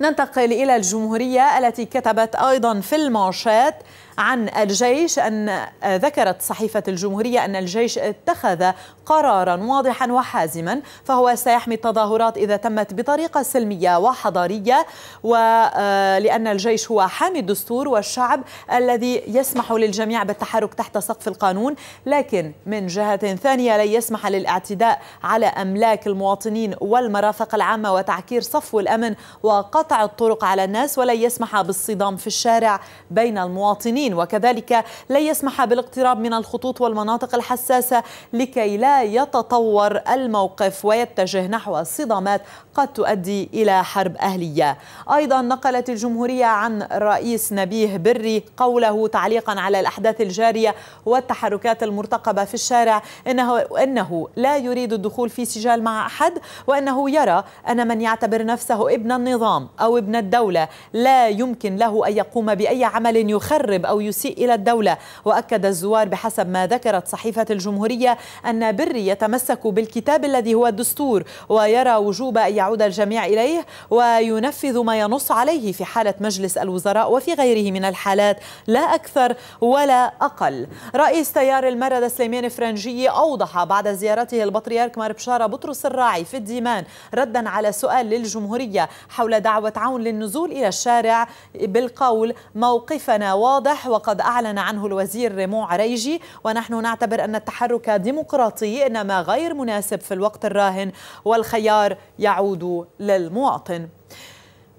ننتقل إلى الجمهورية التي كتبت أيضا في المانشات عن الجيش أن ذكرت صحيفة الجمهورية أن الجيش اتخذ قرارا واضحا وحازما فهو سيحمي التظاهرات إذا تمت بطريقة سلمية وحضارية ولأن آه، الجيش هو حامي الدستور والشعب الذي يسمح للجميع بالتحرك تحت سقف القانون لكن من جهة ثانية لن يسمح للاعتداء على أملاك المواطنين والمرافق العامة وتعكير صفو الأمن وقطع الطرق على الناس ولن يسمح بالصدام في الشارع بين المواطنين المسلمين وكذلك لا يسمح بالاقتراب من الخطوط والمناطق الحساسة لكي لا يتطور الموقف ويتجه نحو صدامات قد تؤدي إلى حرب أهلية أيضا نقلت الجمهورية عن رئيس نبيه بري قوله تعليقا على الأحداث الجارية والتحركات المرتقبة في الشارع إنه, إنه لا يريد الدخول في سجال مع أحد وأنه يرى أن من يعتبر نفسه ابن النظام أو ابن الدولة لا يمكن له أن يقوم بأي عمل يخرب أو أو يسيء إلى الدولة وأكد الزوار بحسب ما ذكرت صحيفة الجمهورية أن بري يتمسك بالكتاب الذي هو الدستور ويرى وجوب أن يعود الجميع إليه وينفذ ما ينص عليه في حالة مجلس الوزراء وفي غيره من الحالات لا أكثر ولا أقل رئيس تيار المرد سليمان فرنجي أوضح بعد زيارته البطريرك مار بشارة بطرس الراعي في الديمان ردا على سؤال للجمهورية حول دعوة عون للنزول إلى الشارع بالقول موقفنا واضح وقد أعلن عنه الوزير ريمو عريجي ونحن نعتبر أن التحرك ديمقراطي إنما غير مناسب في الوقت الراهن والخيار يعود للمواطن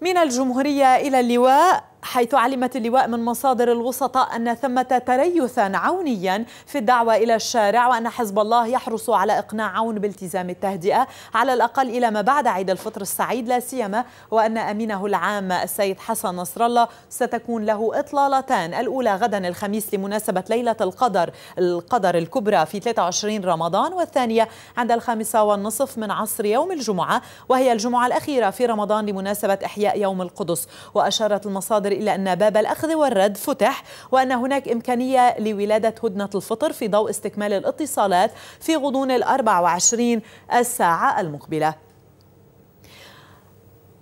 من الجمهورية إلى اللواء حيث علمت اللواء من مصادر الوسطاء أن ثمة تريثا عونيا في الدعوة إلى الشارع وأن حزب الله يحرص على إقناع عون بالتزام التهدئة على الأقل إلى ما بعد عيد الفطر السعيد لا سيما وأن أمينه العام السيد حسن نصر الله ستكون له إطلالتان الأولى غدا الخميس لمناسبة ليلة القدر القدر الكبرى في 23 رمضان والثانية عند الخامسة والنصف من عصر يوم الجمعة وهي الجمعة الأخيرة في رمضان لمناسبة إحياء يوم القدس وأشارت المصادر الناظر إلى أن باب الأخذ والرد فتح وأن هناك إمكانية لولادة هدنة الفطر في ضوء استكمال الاتصالات في غضون ال 24 الساعة المقبلة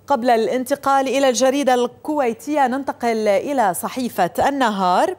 قبل الانتقال إلى الجريدة الكويتية ننتقل إلى صحيفة النهار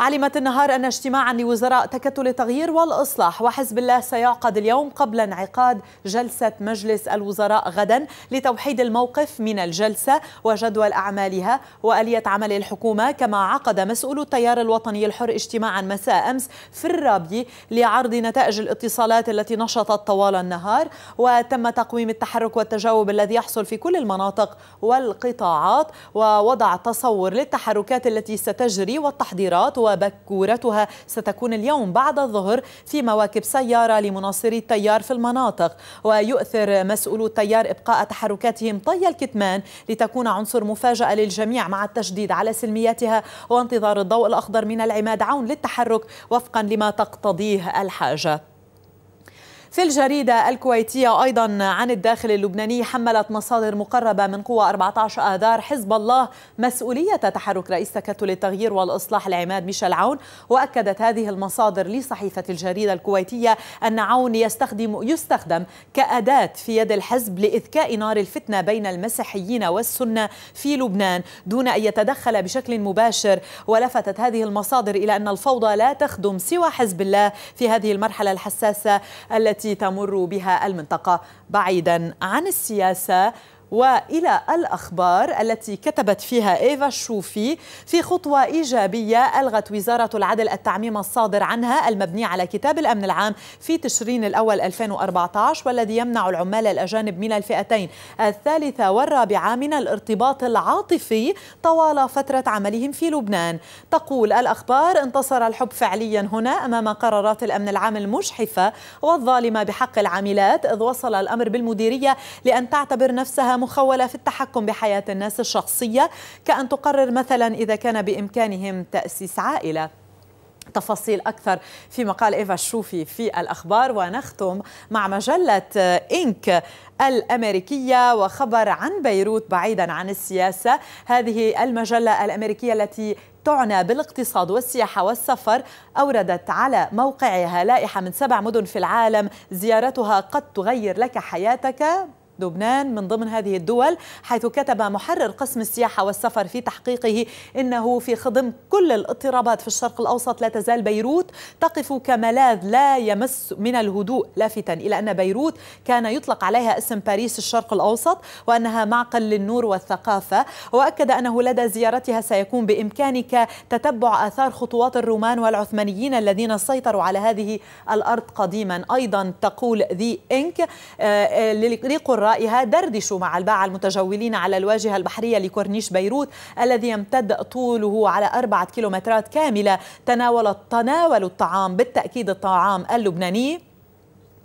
علمت النهار أن اجتماعا لوزراء تكتل التغيير والإصلاح وحزب الله سيعقد اليوم قبل انعقاد جلسة مجلس الوزراء غدا لتوحيد الموقف من الجلسة وجدول أعمالها وآلية عمل الحكومة كما عقد مسؤول التيار الوطني الحر اجتماعا مساء أمس في الرابي لعرض نتائج الاتصالات التي نشطت طوال النهار وتم تقويم التحرك والتجاوب الذي يحصل في كل المناطق والقطاعات ووضع تصور للتحركات التي ستجري والتحضيرات و وبكورتها ستكون اليوم بعد الظهر في مواكب سيارة لمناصري التيار في المناطق ويؤثر مسؤولو التيار إبقاء تحركاتهم طي الكتمان لتكون عنصر مفاجأة للجميع مع التشديد على سلمياتها وانتظار الضوء الأخضر من العماد عون للتحرك وفقا لما تقتضيه الحاجة في الجريدة الكويتية أيضا عن الداخل اللبناني حملت مصادر مقربة من قوى 14 آذار حزب الله مسؤولية تحرك رئيس تكتل التغيير والإصلاح العماد ميشيل عون وأكدت هذه المصادر لصحيفة الجريدة الكويتية أن عون يستخدم يستخدم كأداة في يد الحزب لإذكاء نار الفتنة بين المسيحيين والسنة في لبنان دون أن يتدخل بشكل مباشر ولفتت هذه المصادر إلى أن الفوضى لا تخدم سوى حزب الله في هذه المرحلة الحساسة التي التي تمر بها المنطقة بعيدا عن السياسة والى الاخبار التي كتبت فيها ايفا الشوفي في خطوه ايجابيه الغت وزاره العدل التعميم الصادر عنها المبني على كتاب الامن العام في تشرين الاول 2014 والذي يمنع العمال الاجانب من الفئتين الثالثه والرابعه من الارتباط العاطفي طوال فتره عملهم في لبنان تقول الاخبار انتصر الحب فعليا هنا امام قرارات الامن العام المجحفه والظالمه بحق العاملات اذ وصل الامر بالمديريه لان تعتبر نفسها مخولة في التحكم بحياة الناس الشخصية كأن تقرر مثلا إذا كان بإمكانهم تأسيس عائلة تفاصيل أكثر في مقال إيفا الشوفي في الأخبار ونختم مع مجلة إنك الأمريكية وخبر عن بيروت بعيدا عن السياسة هذه المجلة الأمريكية التي تعنى بالاقتصاد والسياحة والسفر أوردت على موقعها لائحة من سبع مدن في العالم زيارتها قد تغير لك حياتك لبنان من ضمن هذه الدول حيث كتب محرر قسم السياحة والسفر في تحقيقه إنه في خضم كل الاضطرابات في الشرق الأوسط لا تزال بيروت تقف كملاذ لا يمس من الهدوء لافتا إلى أن بيروت كان يطلق عليها اسم باريس الشرق الأوسط وأنها معقل للنور والثقافة وأكد أنه لدى زيارتها سيكون بإمكانك تتبع آثار خطوات الرومان والعثمانيين الذين سيطروا على هذه الأرض قديما أيضا تقول ذي إنك لقراء ورائها دردشوا مع الباعة المتجولين على الواجهة البحرية لكورنيش بيروت الذي يمتد طوله على أربعة كيلومترات كاملة تناول تناولوا الطعام بالتأكيد الطعام اللبناني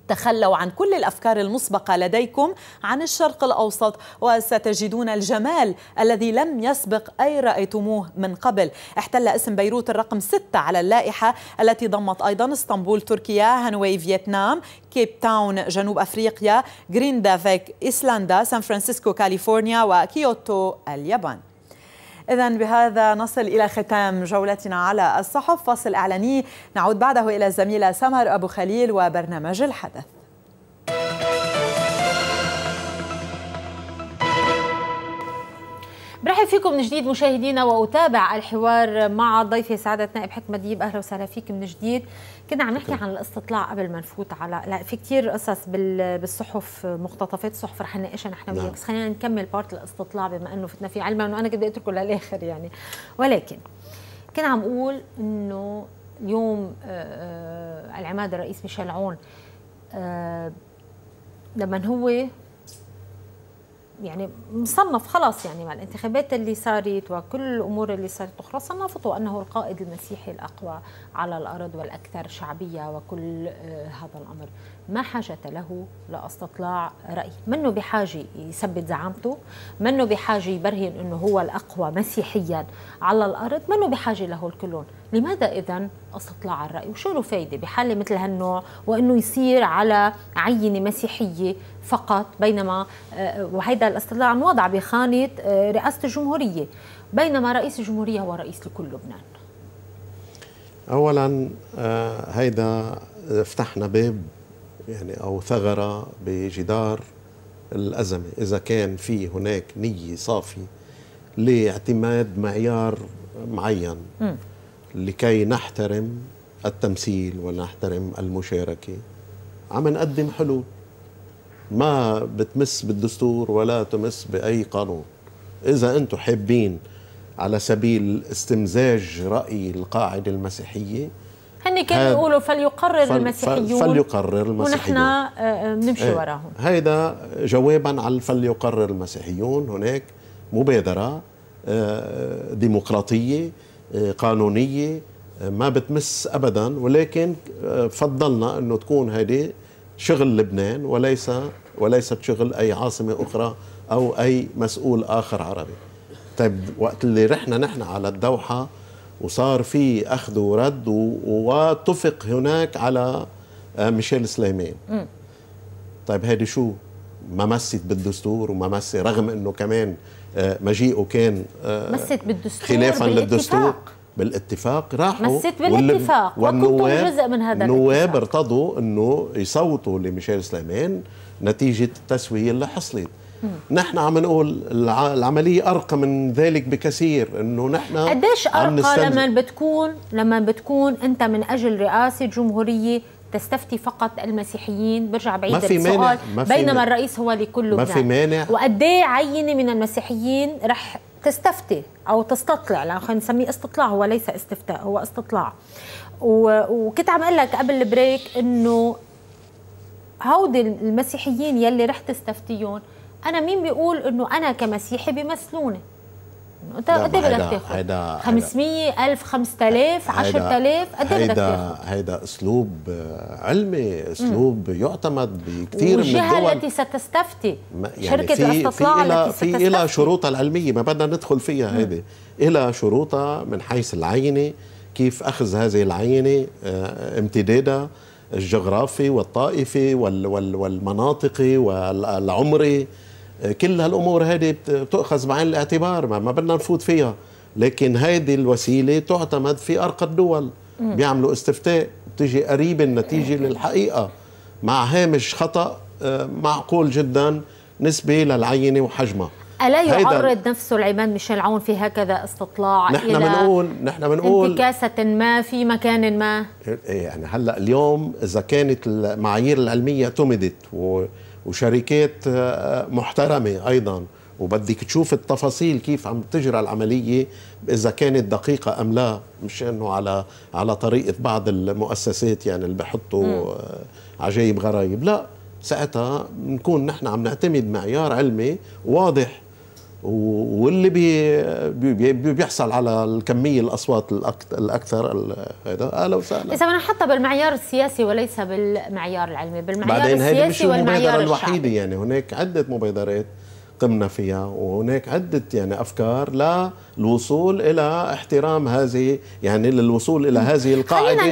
تخلوا عن كل الافكار المسبقه لديكم عن الشرق الاوسط وستجدون الجمال الذي لم يسبق اي رايتموه من قبل احتل اسم بيروت الرقم 6 على اللائحه التي ضمت ايضا اسطنبول تركيا هانوي فيتنام كيب تاون جنوب افريقيا غريندافيك ايسلندا سان فرانسيسكو كاليفورنيا وكيوتو اليابان إذا بهذا نصل إلى ختام جولتنا على الصحف فصل إعلاني نعود بعده إلى الزميلة سمر أبو خليل وبرنامج الحدث ارحب فيكم من جديد مشاهدينا واتابع الحوار مع ضيفي سعاده نائب حكمه ديب اهلا وسهلا فيك من جديد كنا عم نحكي عن الاستطلاع قبل ما نفوت على لا في كثير قصص بالصحف مقتطفات الصحف رح نناقشها نحن نعم. وياك بس خلينا نكمل بارت الاستطلاع بما انه فتنا فيه علما انه انا كنت بدي اتركه للاخر يعني ولكن كنا عم اقول انه اليوم آه، آه، العماد الرئيس ميشيل عون آه، لما هو يعني مصنف خلاص يعني مع الانتخابات اللي صارت وكل الامور اللي صارت اخرى صنفته انه القائد المسيحي الاقوى على الارض والاكثر شعبيه وكل آه، هذا الامر ما حاجة له لاستطلاع رأي منه بحاجة يثبت زعامته منه بحاجة يبرهن أنه هو الأقوى مسيحيا على الأرض منه بحاجة له الكلون لماذا إذا استطلاع الرأي وشو له فايدة بحالة مثل هالنوع وأنه يصير على عينة مسيحية فقط بينما آه، وهيدا الاستطلاع وضع بخانة آه، رئاسة الجمهورية بينما رئيس الجمهورية هو رئيس لكل لبنان اولا آه، هيدا فتحنا باب يعني أو ثغرة بجدار الأزمة إذا كان في هناك نية صافية لاعتماد معيار معين م. لكي نحترم التمثيل ونحترم المشاركة عم نقدم حلول ما بتمس بالدستور ولا تمس بأي قانون إذا أنتم حابين على سبيل استمزاج رأي القاعدة المسيحية هن كانوا يقولوا فليقرر فل المسيحيون فليقرر المسيحيون ونحن آه، بنمشي آه، إيه. وراهم هيدا جوابا على فليقرر المسيحيون هناك مبادرة آه، ديمقراطية قانونية ما بتمس أبدا ولكن فضلنا أنه تكون هيدي شغل لبنان وليس وليست شغل أي عاصمة أخرى أو أي مسؤول آخر عربي طيب وقت اللي رحنا نحن على الدوحة وصار في أخذ ورد واتفق هناك على آه، ميشيل سليمان طيب هيدي شو ما مست بالدستور وما مست رغم انه كمان آه، مجيئه كان آه، مست بالدستور خلافا للدستور بالاتفاق راحوا مست بالاتفاق وكنتوا جزء من هذا النواب ارتضوا انه يصوتوا لميشيل سليمان نتيجه التسويه اللي حصلت نحن عم نقول العمليه ارقى من ذلك بكثير انه نحن قديش ارقى لما بتكون لما بتكون انت من اجل رئاسه جمهوريه تستفتي فقط المسيحيين برجع بعيد ما في السؤال مانع. ما في بينما مانع. الرئيس هو لكل ما في مانع وقد عينه من المسيحيين رح تستفتي او تستطلع خلينا نسميه استطلاع هو ليس استفتاء هو استطلاع وكنت عم اقول لك قبل البريك انه هودي المسيحيين يلي رح تستفتيهم انا مين بيقول انه انا كمسيحي بيمثلوني انت قد ايه بدك تاخد 500 1000 5000 10000 قد ايه بدك تاخد هيدا اسلوب آه، علمي اسلوب مم. يعتمد بكثير من الدول التي ستستفتي يعني شركه في الاستطلاع في التي ستستفتي في لها شروطها العلميه ما بدنا ندخل فيها هيدي لها شروطها من حيث العينه كيف اخذ هذه العينه آه، امتدادها الجغرافي والطائفي وال وال والمناطقي والعمري كل هالامور هذه بتؤخذ بعين الاعتبار ما بدنا نفوت فيها لكن هيدي الوسيله تعتمد في ارقى الدول بيعملوا استفتاء بتجي قريب النتيجه للحقيقه مع هامش خطا آه، معقول جدا نسبه للعينه وحجمها ألا يعرض نفسه العماد ميشيل عون في هكذا استطلاع نحن إلى منقول نحن منقول انتكاسة ما في مكان ما إيه، يعني هلا اليوم إذا كانت المعايير العلمية اعتمدت وشركات آه، محترمة أيضا وبدك تشوف التفاصيل كيف عم تجرى العملية إذا كانت دقيقة أم لا مش أنه على على طريقة بعض المؤسسات يعني اللي بحطوا آه، عجايب غرايب لا ساعتها نكون نحن عم نعتمد معيار علمي واضح واللي بي بي بي بيحصل على الكميه الاصوات الاكثر هذا اهلا وسهلا اذا بدنا نحطها بالمعيار السياسي وليس بالمعيار العلمي بالمعيار السياسي والمعيار الوحيده يعني هناك عده مبادرات قمنا فيها وهناك عدة يعني أفكار للوصول إلى احترام هذه يعني للوصول إلى هذه القاعدة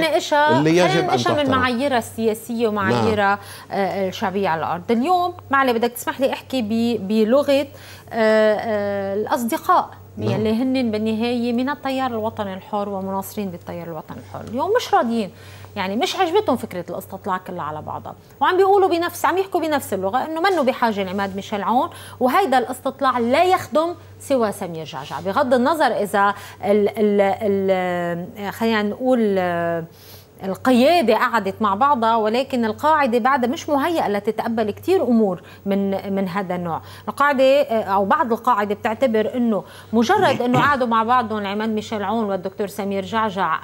اللي يجب أن تحترم من معاييرها السياسية ومعاييرها نعم. آه، آه، الشعبية على الأرض اليوم معلي بدك تسمح لي أحكي بلغة آه، الأصدقاء نعم. يلي هن بالنهاية من التيار الوطني الحر ومناصرين بالتيار الوطني الحر اليوم مش راضيين يعني مش عجبتهم فكره الاستطلاع كلها على بعضها وعم بيقولوا بنفس عم يحكوا بنفس اللغه انه منه بحاجه لعماد ميشيل عون وهيدا الاستطلاع لا يخدم سوى سمير جعجع بغض النظر اذا ال ال ال خلينا نقول القيادة قعدت مع بعضها ولكن القاعدة بعدها مش مهيئة لتتقبل كتير أمور من من هذا النوع القاعدة أو بعض القاعدة بتعتبر أنه مجرد أنه قعدوا مع بعضهم عماد ميشيل عون والدكتور سمير جعجع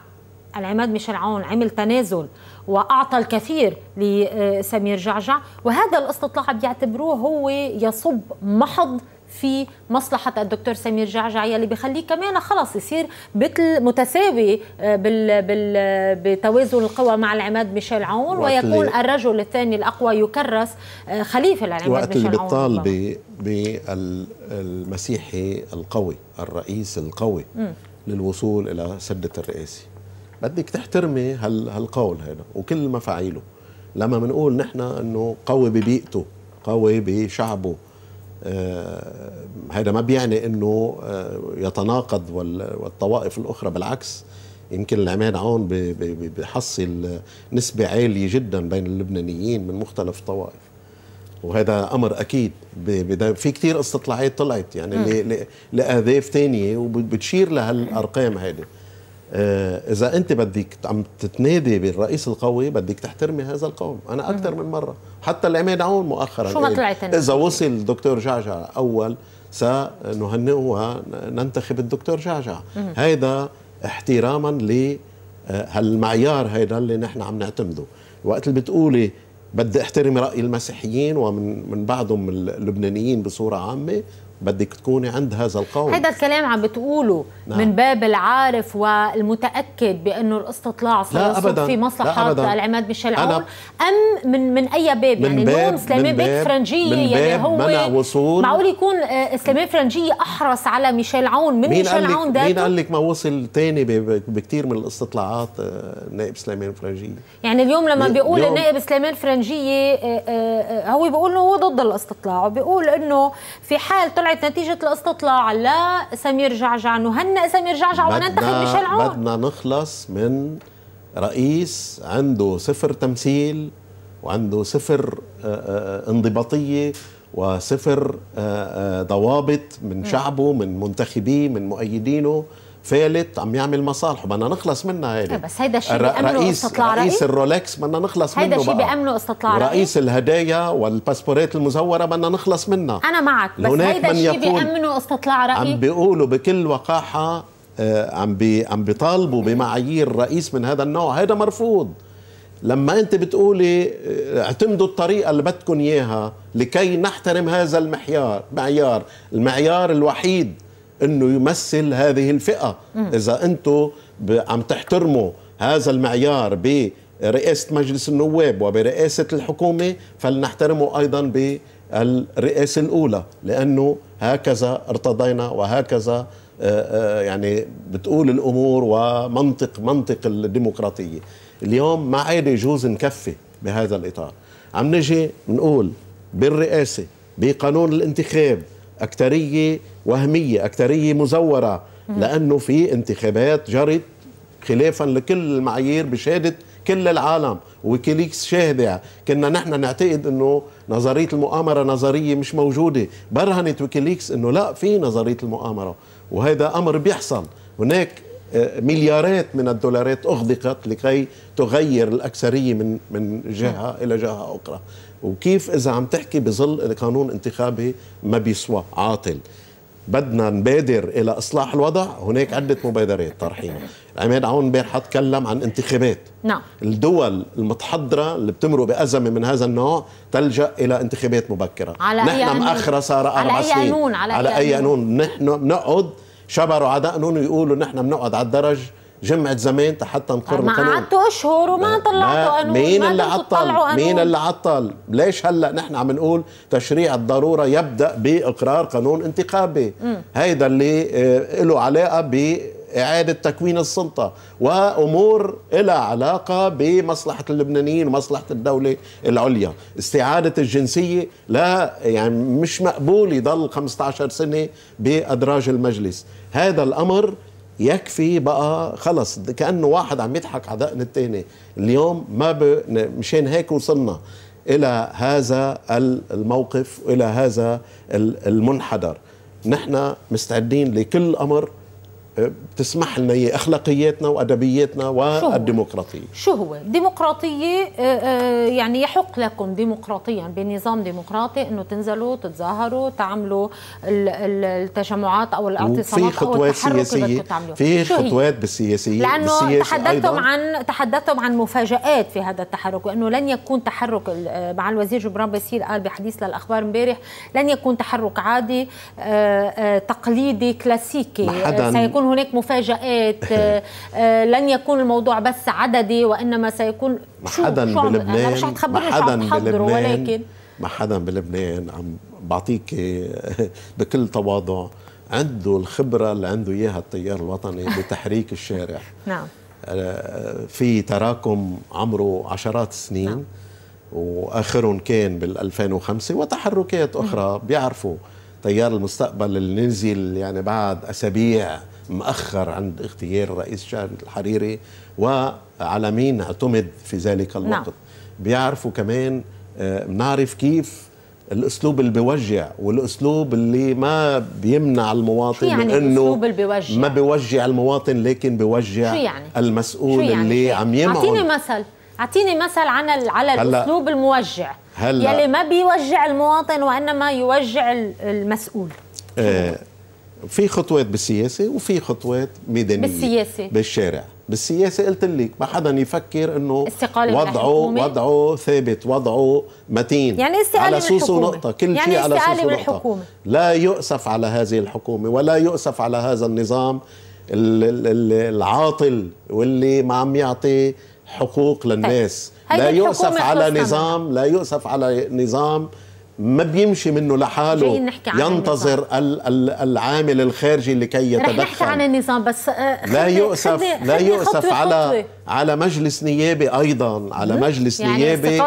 العماد ميشيل عون عمل تنازل واعطى الكثير لسمير جعجع وهذا الاستطلاع بيعتبروه هو يصب محض في مصلحة الدكتور سمير جعجع يلي بخليه كمان خلص يصير مثل متساوي آه، بال بال بتوازن القوى مع العماد ميشيل عون ويكون الرجل الثاني الأقوى يكرس آه، خليفة العماد وقت ميشيل اللي بيطال بالمسيحي القوي الرئيس القوي م. للوصول إلى سدة الرئاسي بدك تحترمي هال هالقول هذا وكل مفاعيله لما بنقول نحن انه قوي ببيئته قوي بشعبه آه ما بيعني انه آه يتناقض والطوائف الاخرى بالعكس يمكن العماد عون بحصل نسبة عالية جدا بين اللبنانيين من مختلف الطوائف وهذا امر اكيد في كثير استطلاعات طلعت يعني لاهداف ثانيه وبتشير لهالارقام هذه آه، اذا انت بدك عم تتنادي بالرئيس القوي بدك تحترمي هذا القوم انا اكثر من مره حتى العماد عون مؤخرا شو ما إيه. طلعت اذا وصل الدكتور جعجع اول سنهنئه ننتخب الدكتور جعجع هيدا احتراما ل آه، هالمعيار هيدا اللي نحن عم نعتمده وقت اللي بتقولي بدي احترم راي المسيحيين ومن من بعضهم اللبنانيين بصوره عامه بدك تكوني عند هذا القول هذا الكلام عم بتقوله نعم. من باب العارف والمتاكد بانه الاستطلاع سيصب في مصلحه العماد ميشيل عون ام من من اي باب من يعني باب اليوم اسلاميه بيت فرنجيه من يعني باب يعني هو منع وصول معقول يكون آه، سليمان فرنجيه احرص على ميشيل عون من مين ميشيل عون ده مين قال لك ما وصل ثاني بكثير من الاستطلاعات آه، نائب سليمان فرنجيه يعني اليوم لما بيقول النائب سليمان فرنجيه آه، هو بيقول انه هو ضد الاستطلاع وبيقول انه في حال طلع طلعت نتيجه الاستطلاع لا سمير جعجع وهنأ سمير جعجع وننتخب ميشيل عون بدنا نخلص من رئيس عنده صفر تمثيل وعنده صفر آه، آه، انضباطيه وصفر آه، ضوابط من شعبه من منتخبيه من مؤيدينه فالت عم يعمل مصالحه بدنا نخلص منها هيدي بس هيدا الشيء بيأمنوا استطلاع رئيس, رئيس الرولكس بدنا نخلص منه هيدا الشيء بامنه استطلاع رئيس رئيس الهدايا والباسبورات المزوره بدنا نخلص منها انا معك بس هيدا الشيء بامنه استطلاع رأي عم بيقولوا بكل وقاحه آه، عم بي عم بيطالبوا بمعايير رئيس من هذا النوع هذا مرفوض لما انت بتقولي آه، اعتمدوا الطريقه اللي بدكم اياها لكي نحترم هذا المحيار معيار المعيار الوحيد انه يمثل هذه الفئه مم. اذا انتم عم تحترموا هذا المعيار برئاسه مجلس النواب وبرئاسه الحكومه فلنحترمه ايضا بالرئاسه الاولى لانه هكذا ارتضينا وهكذا آه، آه، يعني بتقول الامور ومنطق منطق الديمقراطيه اليوم ما عاد يجوز نكفي بهذا الاطار عم نجي نقول بالرئاسه بقانون الانتخاب أكترية وهمية أكترية مزورة لأنه في انتخابات جرت خلافا لكل المعايير بشهادة كل العالم ويكيليكس شاهدة كنا نحن نعتقد أنه نظرية المؤامرة نظرية مش موجودة برهنت ويكيليكس أنه لا في نظرية المؤامرة وهذا أمر بيحصل هناك آه، مليارات من الدولارات أغدقت لكي تغير الأكثرية من من جهة إلى جهة أخرى وكيف اذا عم تحكي بظل قانون انتخابي ما بيسوى عاطل بدنا نبادر الى اصلاح الوضع هناك عده مبادرات طرحينها عماد عون امبارح تكلم عن انتخابات نعم الدول المتحضره اللي بتمرق بازمه من هذا النوع تلجا الى انتخابات مبكره على نحن أي مأخرة صار اربع سنين على اي قانون على, على اي قانون نحن بنقعد شبروا على دقنهم ويقولوا نحن بنقعد على الدرج جمعه زمان حتى نقر القانون ما قعدتوا اشهر وما طلعتوا قانون مين اللي عطل مين اللي عطل ليش هلا نحن عم نقول تشريع الضروره يبدا باقرار قانون انتخابي هيدا اللي آه، له علاقه ب إعادة تكوين السلطة وأمور إلى علاقة بمصلحة اللبنانيين ومصلحة الدولة العليا استعادة الجنسية لا يعني مش مقبول يضل 15 سنة بأدراج المجلس هذا الأمر يكفي بقى خلص كانه واحد عم يضحك على ذقن الثاني اليوم ما ب... مشان هيك وصلنا الى هذا الموقف الى هذا المنحدر نحن مستعدين لكل امر بتسمح لنا هي اخلاقياتنا وادبياتنا والديمقراطيه شو هو ديمقراطيه آه، آه، يعني يحق لكم ديمقراطيا بنظام ديمقراطي انه تنزلوا تتظاهروا تعملوا التجمعات او الاعتصامات في خطوات سياسيه في خطوات بالسياسيه لانه تحدثتم عن تحدثتم عن مفاجات في هذا التحرك وانه لن يكون تحرك مع الوزير جبران باسيل قال بحديث للاخبار امبارح لن يكون تحرك عادي آه، تقليدي كلاسيكي سيكون هناك مفاجآت (laughs) آه، آه، لن يكون الموضوع بس عددي وإنما سيكون ما حدا بلبنان مش ما حدا بلبنان ولكن ما حدا بلبنان عم بعطيك (laughs) بكل تواضع عنده الخبرة اللي عنده إياها التيار الوطني بتحريك (laughs) الشارع نعم آه، في تراكم عمره عشرات السنين نعم. واخرهم كان بال 2005 وتحركات اخرى بيعرفوا تيار المستقبل اللي نزل يعني بعد اسابيع مأخر عند اغتيال رئيس شهر الحريري وعلى مين اعتمد في ذلك الوقت نعم. بيعرفوا كمان آه، بنعرف كيف الاسلوب اللي بيوجع والاسلوب اللي ما بيمنع المواطن يعني انه ما بيوجع المواطن لكن بيوجع يعني؟ المسؤول شو يعني؟ اللي عم يمعن اعطيني مثل اعطيني مثل عن على الاسلوب الموجع هلا يلي ما بيوجع المواطن وانما يوجع المسؤول آه، في خطوات بالسياسه وفي خطوات ميدانيه بالسياسه بالشارع بالسياسه قلت لك ما حدا يفكر انه استقالة وضعه وضعه ثابت وضعه متين يعني استقاله على الحكومة نقطة كل يعني شيء على الحكومة نقطة لا يؤسف على هذه الحكومه ولا يؤسف على هذا النظام العاطل واللي ما عم يعطي حقوق للناس طيب. لا يؤسف على نظام لا يؤسف على نظام ما بيمشي منه لحاله ينتظر ال العامل الخارجي لكي يتدخل رح نحكي عن النظام بس آه، لا يؤسف لا يؤسف على على مجلس نيابي أيضا على مجلس يعني نيابي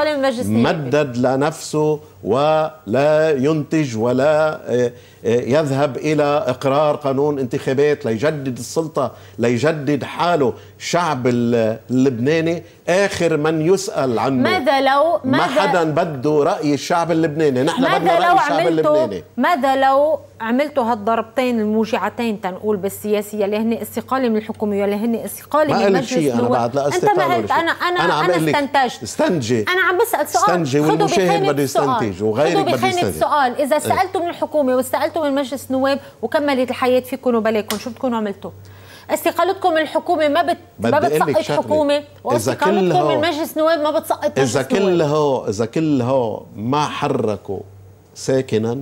مدد لنفسه ولا ينتج ولا آه، آه، يذهب إلى إقرار قانون انتخابات ليجدد السلطة ليجدد حاله الشعب اللبناني آخر من يسأل عنه ماذا لو ماذا ما حدا بده رأي الشعب اللبناني نحن بدنا رأي الشعب اللبناني ماذا لو عملتوا هالضربتين الموجعتين تنقول بالسياسيه اللي هن استقاله من الحكومه واللي هن استقاله من مجلس شيء انا بعد لا انت ما قلت انا انا انا, أنا استنتجت استنجي انا عم بسال سؤال استنجي والمشاهد بده يستنتج وغيرك بده يستنتج السؤال اذا إيه. سالتوا من الحكومه واستقلتوا من مجلس النواب وكملت الحياه فيكم وبلاكم شو بتكونوا عملتوا؟ استقالتكم من الحكومه ما بت ما بتسقط حكومه واستقالتكم من مجلس نواب ما بتسقط مجلس اذا كل هو اذا كل هو ما حركوا ساكنا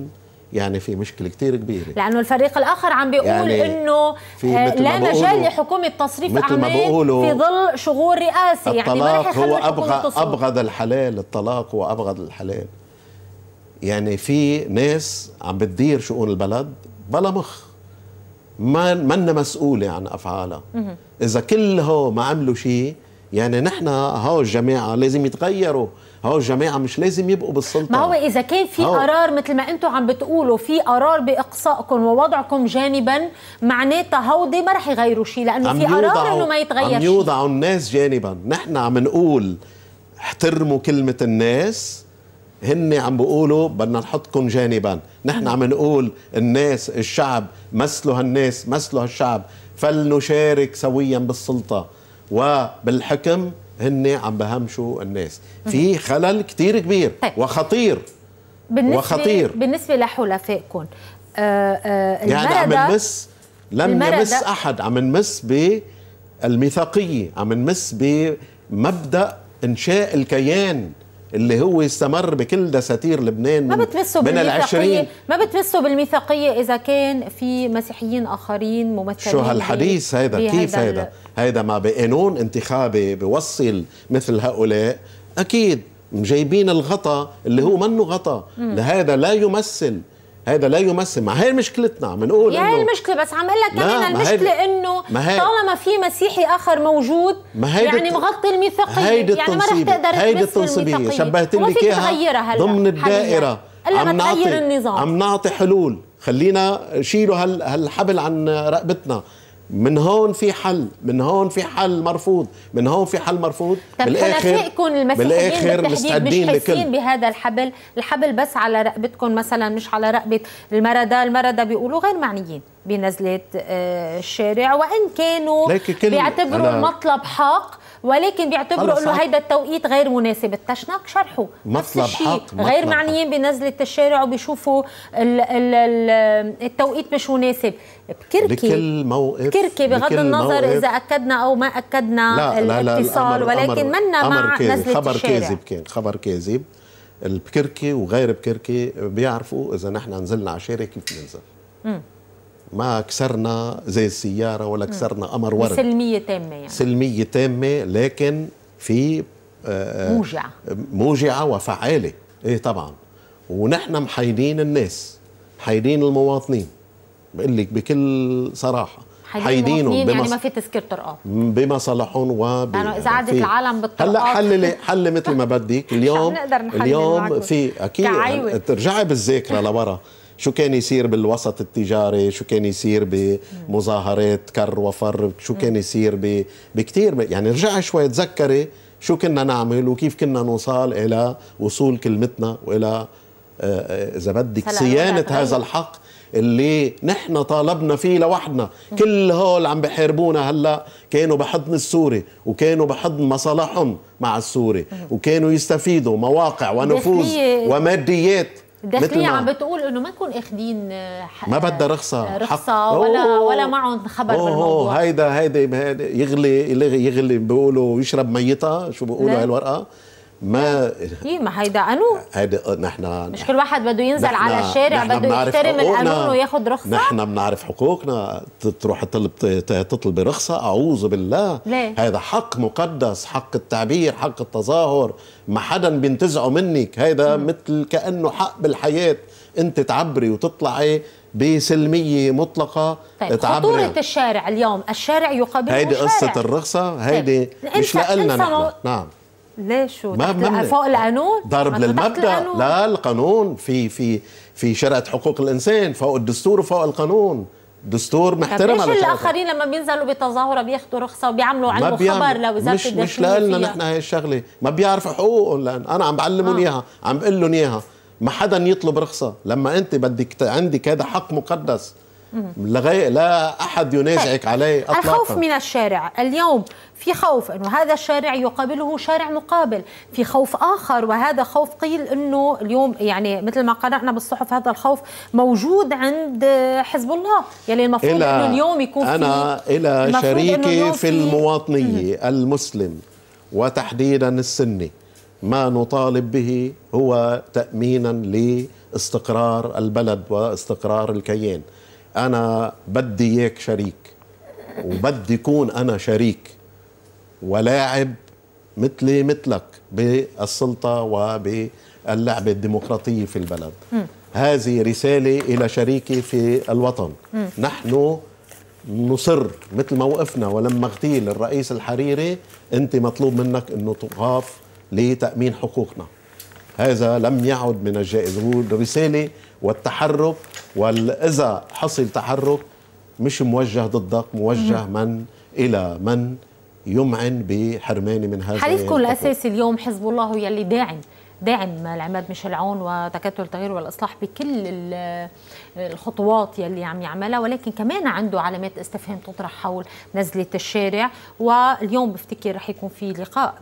يعني في مشكله كثير كبيره لانه الفريق الاخر عم بيقول يعني انه آه، لا مجال لحكومه تصريف اعمال في ظل شغور رئاسي يعني ما رح هو ابغض ابغض الحلال الطلاق هو ابغض الحلال يعني في ناس عم بتدير شؤون البلد بلا مخ ما منا مسؤوله عن افعالها اذا كل هو ما عملوا شيء يعني نحن هاو الجماعه لازم يتغيروا هو الجماعه مش لازم يبقوا بالسلطه ما هو اذا كان في قرار مثل ما انتم عم بتقولوا في قرار باقصائكم ووضعكم جانبا معناتها هودي ما رح يغيروا شيء لانه في قرار انه ما يتغير عم يوضعوا الناس جانبا نحن عم نقول احترموا كلمه الناس هن عم بيقولوا بدنا نحطكم جانبا نحن عم نقول الناس الشعب مثلوا هالناس مثلوا هالشعب فلنشارك سويا بالسلطه وبالحكم هن عم بهمشوا الناس في خلل كتير كبير طيب. وخطير بالنسبة وخطير بالنسبة لحلفائكم آه آه يعني عم نمس لم يمس أحد عم نمس بالميثاقية عم نمس بمبدأ إنشاء الكيان اللي هو استمر بكل دساتير لبنان ما بتمسوا من العشرين ما بتمسوا بالميثاقية إذا كان في مسيحيين آخرين ممثلين شو هالحديث هيدا كيف هيدا هيدا ما بقانون انتخابي بوصل مثل هؤلاء أكيد مجيبين الغطا اللي هو منه غطا لهذا لا يمثل هذا لا يمثل ما هي مشكلتنا عم نقول يا هي المشكله بس عم لك كمان المشكله انه طالما في مسيحي اخر موجود ما هي يعني مغطي الميثاقيه يعني ما رح تقدر تمثل هيدي التنصيبيه شبهت لي اياها ضمن الدائره عم نعطي النظام عم نعطي حلول خلينا شيلوا هالحبل عن رقبتنا من هون في حل من هون في حل مرفوض من هون في حل مرفوض بالاخر يكون بالاخر مستعدين مش حاسين بهذا الحبل الحبل بس على رقبتكم مثلا مش على رقبه المرضى المرضى بيقولوا غير معنيين بنزله آه، الشارع وان كانوا بيعتبروا المطلب حق ولكن بيعتبروا انه هيدا التوقيت غير مناسب التشنق شرحوا مطلب نفس الشيء غير معنيين بنزله الشارع وبيشوفوا الـ الـ الـ التوقيت مش مناسب بكركي لكل موقف بكركي بغض النظر اذا اكدنا او ما اكدنا لا لا لا الاتصال ولكن منا مع كاذب. نزله خبر الشارع كاذب كان خبر كاذب البكركي وغير بكركي بيعرفوا اذا نحن نزلنا على الشارع كيف ننزل ما كسرنا زي السياره ولا كسرنا قمر ورد سلميه تامه يعني سلميه تامه لكن في آه، آه، موجعه موجعه وفعاله ايه طبعا ونحن محايدين الناس محايدين المواطنين بقول لك بكل صراحه حايدينهم يعني ما في تسكير طرقات بمصالحهم وب يعني اذا عادت العالم بالطرقات هلا حللي حل مثل ما بدك (laughs) اليوم اليوم في اكيد ترجعي بالذاكره لورا شو كان يصير بالوسط التجاري شو كان يصير بمظاهرات كر وفر شو كان يصير بكثير يعني رجع شوي تذكري شو كنا نعمل وكيف كنا نوصل الى وصول كلمتنا والى آه، آه، اذا بدك صيانه هذا الحق اللي نحن طالبنا فيه لوحدنا كل هول عم بحاربونا هلا كانوا بحضن السوري وكانوا بحضن مصالحهم مع السوري وكانوا يستفيدوا مواقع ونفوذ وماديات الداخليه عم بتقول انه ما نكون اخذين آه، ما بدها رخصه رخصه ولا ولا معهم خبر أوه بالموضوع هيدا هيدا يغلي يغلي بيقولوا يشرب ميتها شو بيقولوا نعم. هالورقه ما ايه ما هيدا قانون هيدا نحن مش كل واحد بده ينزل على الشارع بده يحترم القانون وياخد رخصه نحن بنعرف حقوقنا تروح تطلب تطلب رخصه اعوذ بالله ليه؟ هذا حق مقدس حق التعبير حق التظاهر ما حدا بينتزعه منك هيدا مثل كانه حق بالحياه انت تعبري وتطلعي بسلميه مطلقه طيب تعبري خطوره الشارع اليوم الشارع يقابل هيدي قصه الرخصه طيب، هيدي طيب. مش لنا نحن نعم ليش ما فوق القانون ضرب للمبدا لا القانون في في في شرعه حقوق الانسان فوق الدستور وفوق القانون دستور محترم ليش الاخرين لما بينزلوا بتظاهره بياخذوا رخصه وبيعملوا عنه خبر لوزاره مش مش لنا نحن هي الشغله ما بيعرف حقوقهم لان انا عم بعلمهم آه. اياها آه. عم بقول لهم اياها ما حدا يطلب رخصه لما انت بدك عندك هذا حق مقدس لغايه لا احد ينازعك طيب، عليه اطلاقا الخوف من الشارع اليوم في خوف انه هذا الشارع يقابله شارع مقابل في خوف اخر وهذا خوف قيل انه اليوم يعني مثل ما قرانا بالصحف هذا الخوف موجود عند حزب الله يعني المفروض انه اليوم يكون انا في الى شريكي في, في المواطنيه المسلم وتحديدا السني ما نطالب به هو تامينا لاستقرار البلد واستقرار الكيان انا بدي اياك شريك وبدي يكون انا شريك ولاعب مثلي مثلك بالسلطه وباللعبه الديمقراطيه في البلد م. هذه رساله الى شريكي في الوطن م. نحن نصر مثل موقفنا ولما اغتيل الرئيس الحريري انت مطلوب منك انه تقاف لتامين حقوقنا هذا لم يعد من الجائز رساله والتحرك واذا حصل تحرك مش موجه ضدك موجه من الى من يمعن بحرماني من هذا حليفكم الاساسي اليوم حزب الله يلي داعم داعم العماد ميشيل عون وتكتل التغيير والاصلاح بكل الخطوات يلي عم يعملها ولكن كمان عنده علامات استفهام تطرح حول نزله الشارع واليوم بفتكر رح يكون في لقاء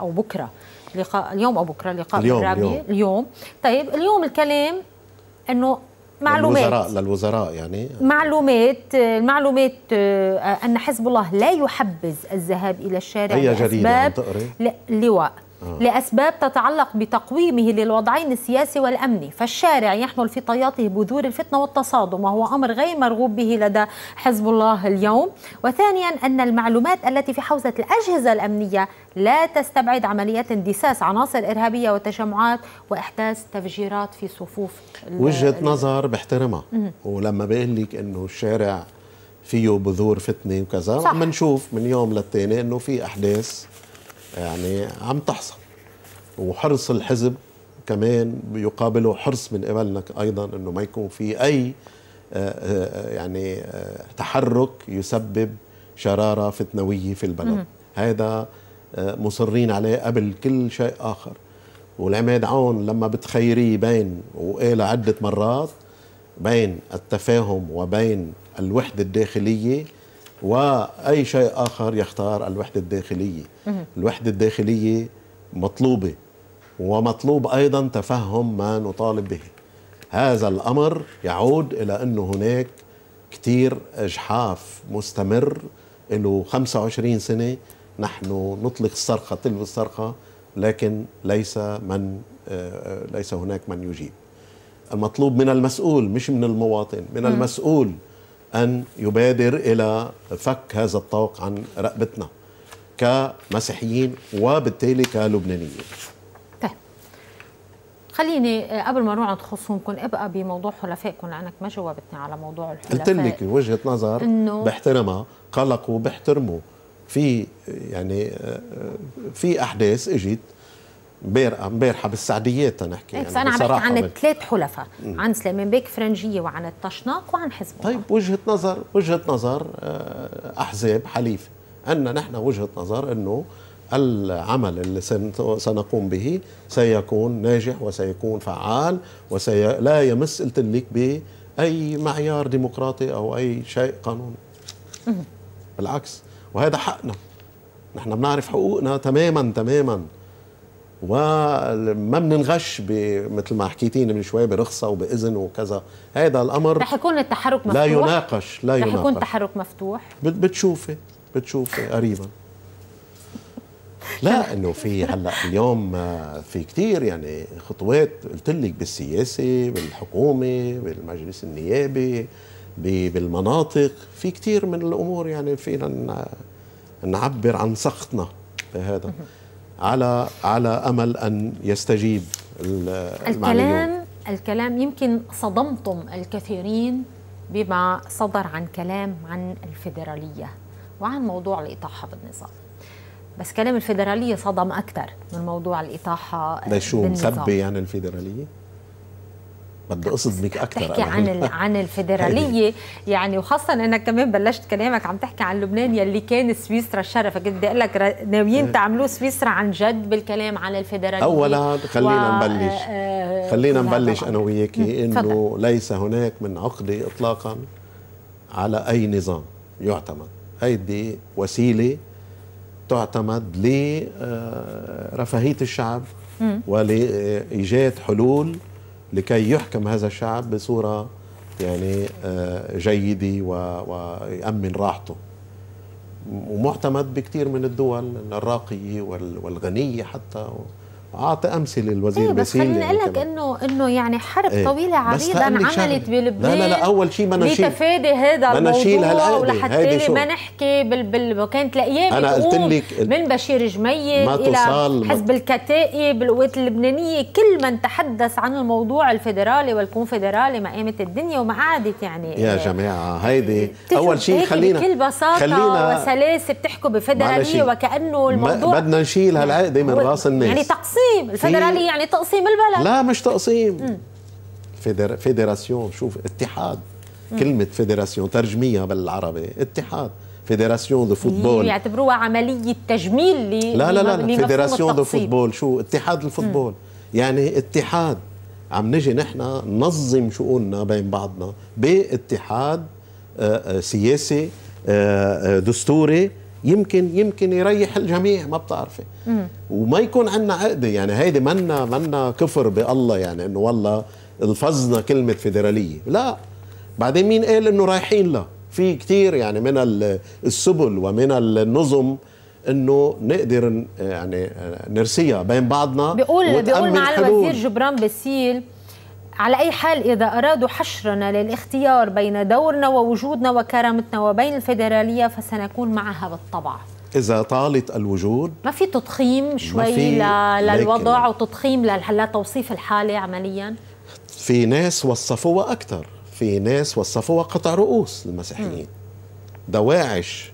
او بكره لقاء اليوم او بكره لقاء اليوم اليوم. اليوم طيب اليوم الكلام انه معلومات للوزراء للوزراء يعني معلومات المعلومات آه، ان حزب الله لا يحبذ الذهاب الى الشارع هي جريده لاسباب لواء لأسباب تتعلق بتقويمه للوضعين السياسي والأمني فالشارع يحمل في طياته بذور الفتنة والتصادم وهو أمر غير مرغوب به لدى حزب الله اليوم وثانيا أن المعلومات التي في حوزة الأجهزة الأمنية لا تستبعد عمليات اندساس عناصر إرهابية وتجمعات وإحداث تفجيرات في صفوف وجهة نظر بحترمها ولما بيقول لك أنه الشارع فيه بذور فتنة وكذا صح. نشوف من يوم للتاني أنه في أحداث يعني عم تحصل وحرص الحزب كمان يقابله حرص من قبلنا ايضا انه ما يكون في اي آه، آه، يعني آه، تحرك يسبب شراره فتنويه في البلد هذا مصرين عليه قبل كل شيء اخر والعماد عون لما بتخيريه بين وقال عده مرات بين التفاهم وبين الوحده الداخليه واي شيء اخر يختار الوحده الداخليه الوحده الداخليه مطلوبه ومطلوب ايضا تفهم ما نطالب به هذا الامر يعود الى انه هناك كثير اجحاف مستمر له 25 سنه نحن نطلق الصرخه تلو الصرخه لكن ليس من آه، آه، ليس هناك من يجيب المطلوب من المسؤول مش من المواطن من المسؤول أن يبادر إلى فك هذا الطوق عن رقبتنا كمسيحيين وبالتالي كلبنانيين طيب خليني آه، قبل ما نروح عند خصومكم ابقى بموضوع حلفائكم لانك ما جاوبتني على موضوع الحلفاء قلت لك وجهه نظر إنه بحترمها قلقوا بحترموا في يعني آه، آه، في احداث اجت امبارحه امبارح بالسعديات تنحكي إيه، يعني انا عم بحكي عن ثلاث حلفاء عن سليمان بيك فرنجيه وعن الطشناق وعن حزب طيب وجهه نظر وجهه نظر آه، احزاب حليف عندنا نحن وجهه نظر انه العمل اللي سنقوم به سيكون ناجح وسيكون فعال وسي لا يمس التليك باي معيار ديمقراطي او اي شيء قانوني بالعكس وهذا حقنا نحن بنعرف حقوقنا تماما تماما وما بننغش مثل ما حكيتين من شوي برخصه وباذن وكذا هذا الامر رح يكون التحرك مفتوح لا يناقش لا رح يناقش رح يكون التحرك مفتوح بتشوفي بتشوفي قريبا (laughs) لا انه في هلا اليوم آه، في كثير يعني خطوات قلت لك بالسياسه بالحكومه بالمجلس النيابي بالمناطق في كثير من الامور يعني فينا نعبر عن سخطنا بهذا على على امل ان يستجيب الكلام الكلام يمكن صدمتم الكثيرين بما صدر عن كلام عن الفيدراليه وعن موضوع الاطاحه بالنظام بس كلام الفيدراليه صدم اكثر من موضوع الاطاحه ده شو مسبي يعني الفيدراليه بدي اقصد بيك اكثر تحكي عن (laughs) عن الفيدراليه يعني وخاصه انك كمان بلشت كلامك عم تحكي عن لبنان يلي كان سويسرا الشرف بدي اقول لك ناويين إيه. تعملوا سويسرا عن جد بالكلام عن الفيدراليه اولا خلينا و... نبلش خلينا نبلش آه، آه، انا وياكي انه ليس هناك من عقده اطلاقا على اي نظام يعتمد هيدي وسيله تعتمد لرفاهيه آه، الشعب ولايجاد حلول لكي يحكم هذا الشعب بصورة يعني آه، جيدة ويأمن راحته ومعتمد بكثير من الدول الراقية والغنية حتى اعطي امثله الوزير أيه بس خليني يعني اقول لك انه انه يعني حرب أيه طويله عريضه عملت بلبنان لا لا لا اول شيء ما نشيل لتفادي هذا الموضوع ولحتى ما نحكي بال بال كانت الايام انا قلت لك من بشير جميل الى حزب الكتائب القوات اللبنانيه كل من تحدث عن الموضوع الفيدرالي والكونفدرالي ما قامت الدنيا وما قعدت يعني يا إيه. جماعه هيدي اول شيء خلينا بكل بساطه خلينا وسلاسه بتحكوا بفيدراليه وكانه الموضوع بدنا نشيل هالعقده من راس الناس يعني تقصير تقسيم الفدرالية يعني تقسيم البلد لا مش تقسيم فيدر... فيدراسيون شوف اتحاد مم. كلمة فيدراسيون ترجميها بالعربي اتحاد فيدراسيون دو فوتبول يعتبروها عملية تجميل لي لا لا لا, فيدراسيون دو فوتبول شو اتحاد الفوتبول مم. يعني اتحاد عم نجي نحن ننظم شؤوننا بين بعضنا باتحاد آه، آه، سياسي آه، دستوري يمكن يمكن يريح الجميع ما بتعرفي وما يكون عندنا عقده يعني هيدي منا منا كفر بالله يعني انه والله الفظنا كلمه فيدراليه لا بعدين مين قال انه رايحين له في كثير يعني من السبل ومن النظم انه نقدر يعني نرسيها بين بعضنا بيقول بيقول معالي الوزير جبران باسيل على أي حال إذا أرادوا حشرنا للاختيار بين دورنا ووجودنا وكرامتنا وبين الفيدرالية فسنكون معها بالطبع إذا طالت الوجود ما في تضخيم شوي للوضع وتضخيم لتوصيف الحالة عمليا في ناس وصفوها أكثر في ناس وصفوها قطع رؤوس المسيحيين دواعش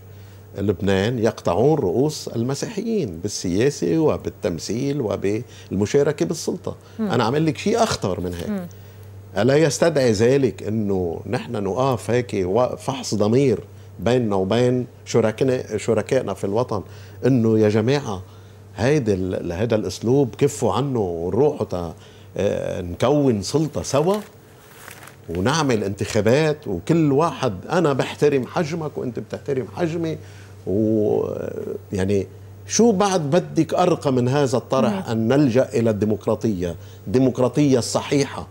لبنان يقطعون رؤوس المسيحيين بالسياسة وبالتمثيل وبالمشاركة بالسلطة م. أنا عمل لك شيء أخطر من هيك م. ألا يستدعي ذلك أنه نحن نقاف هيك فحص ضمير بيننا وبين شركائنا في الوطن انه يا جماعه هذا الاسلوب كفوا عنه ونروحوا آه، نكون سلطه سوا ونعمل انتخابات وكل واحد انا بحترم حجمك وانت بتحترم حجمي ويعني شو بعد بدك ارقى من هذا الطرح ان نلجا الى الديمقراطيه الديمقراطيه الصحيحه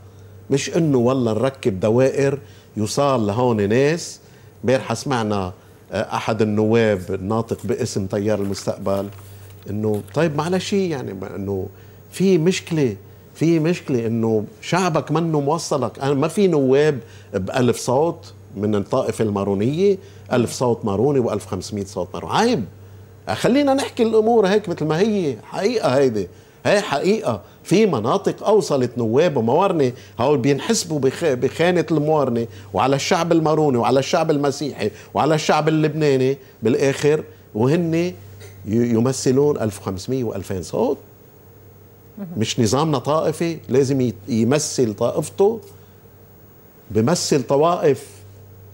مش انه والله نركب دوائر يصال لهون ناس امبارحه سمعنا آه، احد النواب الناطق باسم تيار المستقبل انه طيب معلش يعني انه في مشكله في مشكله انه شعبك منه موصلك انا ما في نواب بألف صوت من الطائفه المارونيه ألف صوت ماروني و1500 صوت ماروني عيب آه، خلينا نحكي الامور هيك مثل ما هي حقيقه هيدي هي حقيقة في مناطق أوصلت نواب وموارنة هو بينحسبوا بخانة الموارنة وعلى الشعب الماروني وعلى الشعب المسيحي وعلى الشعب اللبناني بالآخر وهن يمثلون 1500 و2000 صوت مش نظامنا طائفي لازم يمثل طائفته بمثل طوائف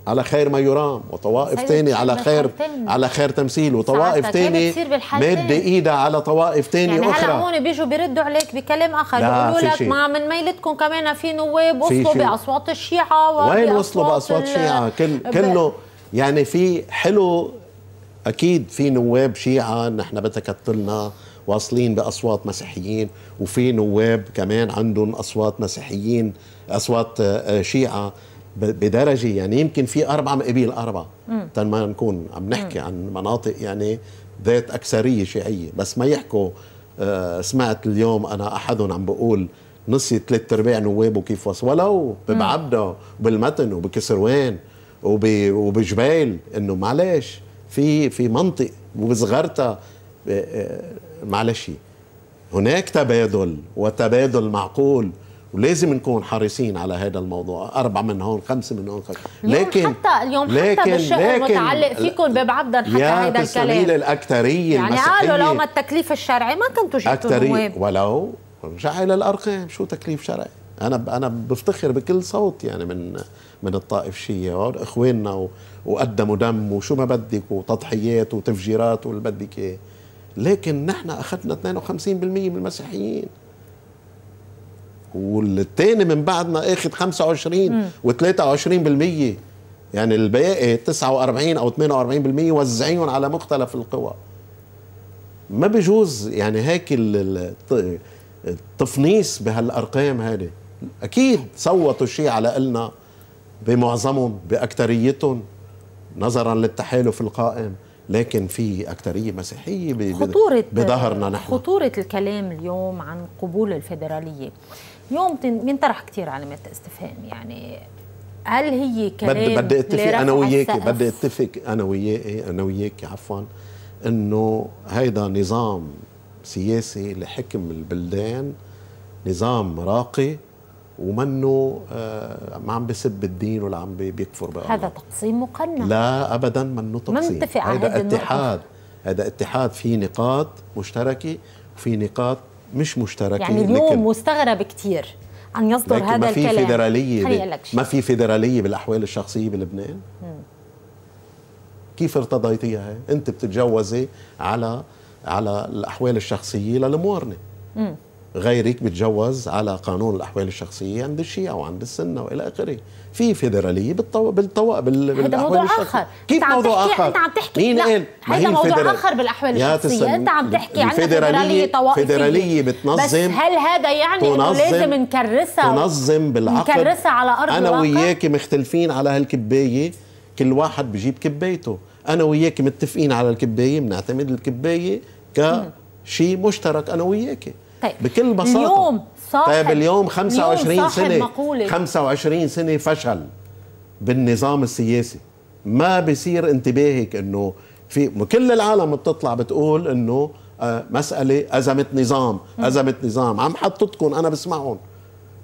على خير ما يرام وطوائف تاني على خير على خير تمثيل وطوائف تاني مادة ايدها على طوائف تاني يعني اخرى هلا هون بيجوا بيردوا عليك بكلام اخر بيقولوا لك ما من ميلتكم كمان في نواب وصلوا باصوات الشيعه وين وصلوا باصوات الشيعه كل كله يعني في حلو اكيد في نواب شيعه نحن بتكتلنا واصلين باصوات مسيحيين وفي نواب كمان عندهم اصوات مسيحيين اصوات آه، آه، شيعه بدرجه يعني يمكن في اربعه مقابيل اربع تنما نكون عم نحكي عن مناطق يعني ذات اكثريه شيعيه بس ما يحكوا آه، سمعت اليوم انا احدهم عم بقول نصي ثلاث ارباع نوابه كيف ولو ببعبدا وبالمتن وبكسروان وبجبيل انه معلش في في منطق وبصغرتها معلش هناك تبادل وتبادل معقول ولازم نكون حريصين على هذا الموضوع أربعة من هون خمسة من هون خمسة. لكن حتى اليوم لكن حتى بالشق المتعلق فيكم باب عبد حكى هذا الكلام يا الأكثرية يعني قالوا لو ما التكليف الشرعي ما كنتوا جبتوا اكثريه ولو رجع إلى الأرقام شو تكليف شرعي أنا أنا بفتخر بكل صوت يعني من من الطائف الشيعي إخواننا وقدموا دم وشو ما بدك وتضحيات وتفجيرات واللي بدك إياه لكن نحن اخذنا 52% من المسيحيين والثاني من بعدنا اخذ 25 و23% يعني الباقي 49 او 48% وزعين على مختلف القوى ما بيجوز يعني هيك التفنيس بهالارقام هذه اكيد صوتوا شيء على قلنا بمعظمهم باكثريتهم نظرا للتحالف القائم لكن في أكترية مسيحية خطورة بظهرنا نحن خطورة الكلام اليوم عن قبول الفيدرالية يوم بينطرح كثير علامات استفهام يعني هل هي كلام بدي اتفق انا وياك بدي اتفق انا وياك انا وياك عفوا انه هيدا نظام سياسي لحكم البلدان نظام راقي ومنه آه، ما عم بسب الدين ولا عم بيكفر بقى هذا تقسيم مقنع لا ابدا منه تقسيم منتفع هذا اتحاد هذا اتحاد في نقاط مشتركه وفي نقاط مش مشتركه يعني اليوم مستغرب كثير ان يصدر هذا الكلام ما في فيدراليه فيدرالية ما في فيدراليه بالاحوال الشخصيه بلبنان كيف ارتضيتيها هي؟ انت بتتجوزي على على الاحوال الشخصيه للموارنه غيرك بتجوز على قانون الاحوال الشخصيه عند الشيعه وعند السنه والى اخره في فيدراليه بالطو... بالطو... بال... هذا موضوع اخر كيف موضوع اخر انت عم تحكي مين قال هذا موضوع الفدرال... اخر بالاحوال الشخصيه انت عم تحكي عن فيدراليه طوائفيه فيدراليه بتنظم بس هل هذا يعني انه لازم نكرسها تنظم بالعقل نكرسها على ارض انا وياك مختلفين على هالكبايه كل واحد بجيب كبايته انا وياك متفقين على الكبايه بنعتمد الكبايه كشيء مشترك انا وياكي طيب بكل بساطه اليوم صاحب طيب اليوم 25 سنه 25 سنه فشل بالنظام السياسي ما بصير انتباهك انه في كل العالم بتطلع بتقول انه آه، مسألة أزمة نظام أزمة نظام عم حطتكم أنا بسمعهم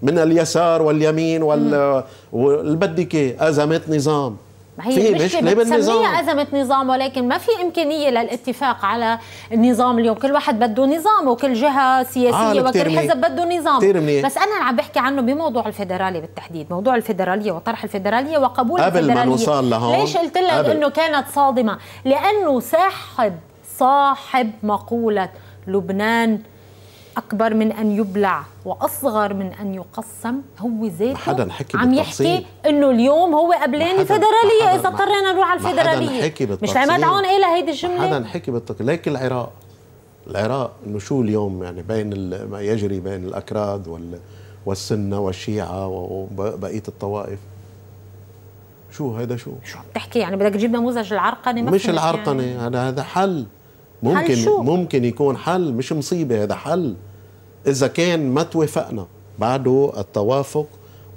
من اليسار واليمين وال... والبدك أزمة نظام ما هي المشكله بنسميها ازمه نظام ولكن ما في امكانيه للاتفاق على النظام اليوم كل واحد بده نظام وكل جهه سياسيه آه وكل حزب بده نظام بس انا عم بحكي عنه بموضوع الفيدرالي بالتحديد موضوع الفيدراليه وطرح الفيدراليه وقبول قبل الفيدراليه قبل ما نوصل لهون ليش قلت لك انه كانت صادمه لانه صاحب صاحب مقوله لبنان اكبر من ان يبلع واصغر من ان يقسم هو ذاته حدا حكي عم يحكي انه اليوم هو قبلان فدراليه اذا قررنا نروح على الفدراليه حكي مش عماد عون قال هيدي الجمله حدا حكي بالتفصيل ليك العراق العراق انه شو اليوم يعني بين ما يجري بين الاكراد وال والسنه والشيعه وبقيه الطوائف شو هيدا شو؟ شو عم تحكي يعني بدك تجيب نموذج العرقنه مش يعني. العرقنه يعني. هذا هذا حل ممكن شو؟ ممكن يكون حل مش مصيبه هذا حل اذا كان ما توافقنا بعده التوافق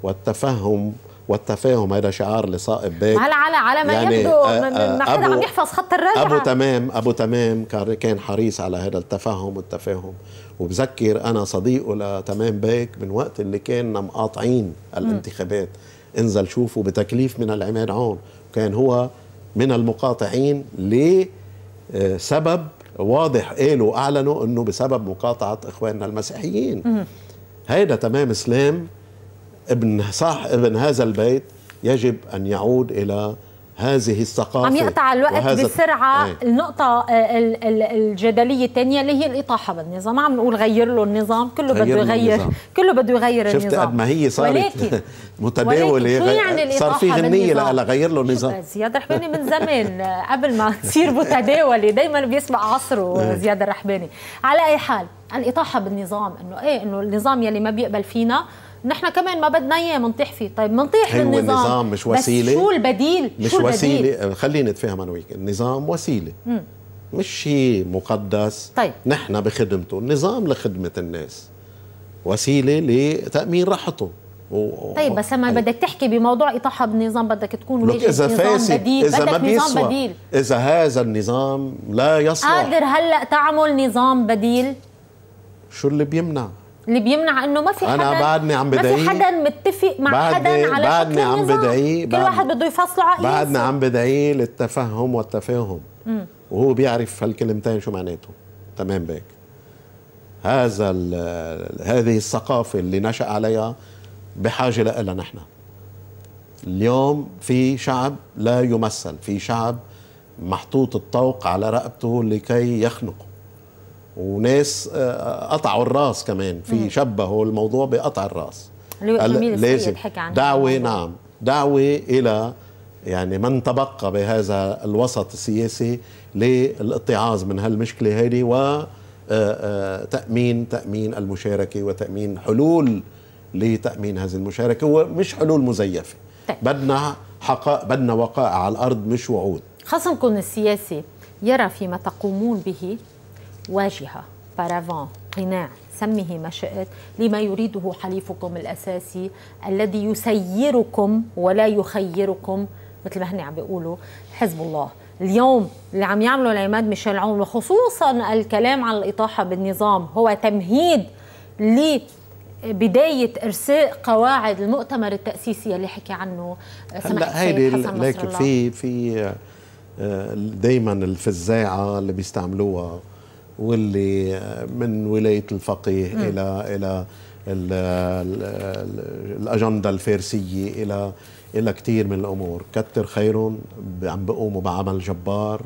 والتفهم والتفاهم هذا شعار لصائب بيك على على على ما يعني يبدو آه، آه، حدا عم يحفظ خط الرجعه ابو تمام ابو تمام كان حريص على هذا التفهم والتفاهم وبذكر انا صديقه لتمام بيك من وقت اللي كنا مقاطعين الانتخابات انزل شوفه بتكليف من العماد عون كان هو من المقاطعين ليه سبب واضح قالوا اعلنوا انه بسبب مقاطعه اخواننا المسيحيين هيدا تمام اسلام ابن صح ابن هذا البيت يجب ان يعود الى هذه الثقافة عم يقطع الوقت بسرعة أي. النقطة آه، الجدلية الثانية اللي هي الإطاحة بالنظام ما عم نقول غير له النظام كله بده يغير كله بده يغير شفت النظام شفت قد ما هي صارت (laughs) متداولة ولكن يعني صار في غنية لا غير له النظام زياد الرحباني من زمان آه، قبل ما تصير متداولة دايما بيسمع عصره (laughs) إيه. زياد الرحباني على أي حال الإطاحة بالنظام إنه إيه إنه النظام يلي ما بيقبل فينا نحن كمان ما بدنا اياه منطيح فيه طيب منطيح للنظام النظام مش وسيله بس شو البديل مش شو البديل؟ وسيله آه، خلينا نتفاهم انا وياك النظام وسيله مم. مش شيء مقدس طيب. نحن بخدمته النظام لخدمه الناس وسيله لتامين راحتهم و... طيب بس لما بدك تحكي بموضوع اطاحه بالنظام بدك تكون لك اذا فاسد بديل اذا بدك ما بيسوى بديل. اذا هذا النظام لا يصلح قادر هلا تعمل نظام بديل شو اللي بيمنع اللي بيمنع انه ما في حدا انا بعدني عم بدعيه ما في حدا متفق مع حدا على بعدني عم بدعيه كل واحد بده يفصله عقيده بعدني عم بدعيه للتفهم والتفاهم وهو بيعرف هالكلمتين شو معناتهم تمام بيك هذا هذه الثقافه اللي نشا عليها بحاجه لها نحن اليوم في شعب لا يمثل في شعب محطوط الطوق على رقبته لكي يخنقه وناس آه، قطعوا الراس كمان في شبهوا الموضوع بقطع الراس لازم دعوه نعم دعوه الى يعني من تبقى بهذا الوسط السياسي للاتعاظ من هالمشكله هذه وتامين آه، آه، تامين المشاركه وتامين حلول لتامين هذه المشاركه ومش حلول مزيفه طيب. بدنا حقا... بدنا وقائع على الارض مش وعود خصمكم السياسي يرى فيما تقومون به واجهة بارافان قناع سمه ما شئت لما يريده حليفكم الأساسي الذي يسيركم ولا يخيركم مثل ما هن عم بيقولوا حزب الله اليوم اللي عم يعمله العماد ميشيل عون وخصوصا الكلام عن الإطاحة بالنظام هو تمهيد ل بداية إرساء قواعد المؤتمر التأسيسي اللي حكي عنه هلا هيدي لكن في في آه، دايما الفزاعة اللي بيستعملوها واللي من ولايه الفقيه م. الى الى الاجنده الفارسيه الى الى كثير من الامور كتر خيرهم عم بقوموا بعمل جبار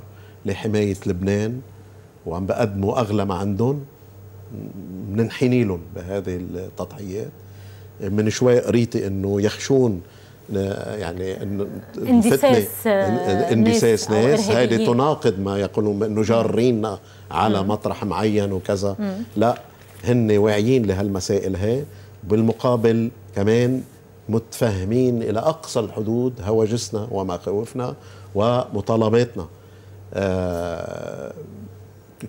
لحمايه لبنان وعم بقدموا اغلى ما عندهم بننحني لهم بهذه التضحيات من شوي قريتي انه يخشون يعني انه اندساس آه، اندساس ناس, ناس. هذه تناقض ما يقولون انه جارينا على مم. مطرح معين وكذا مم. لا هن واعيين لهالمسائل هي بالمقابل كمان متفهمين إلى أقصى الحدود هواجسنا ومخاوفنا ومطالباتنا آه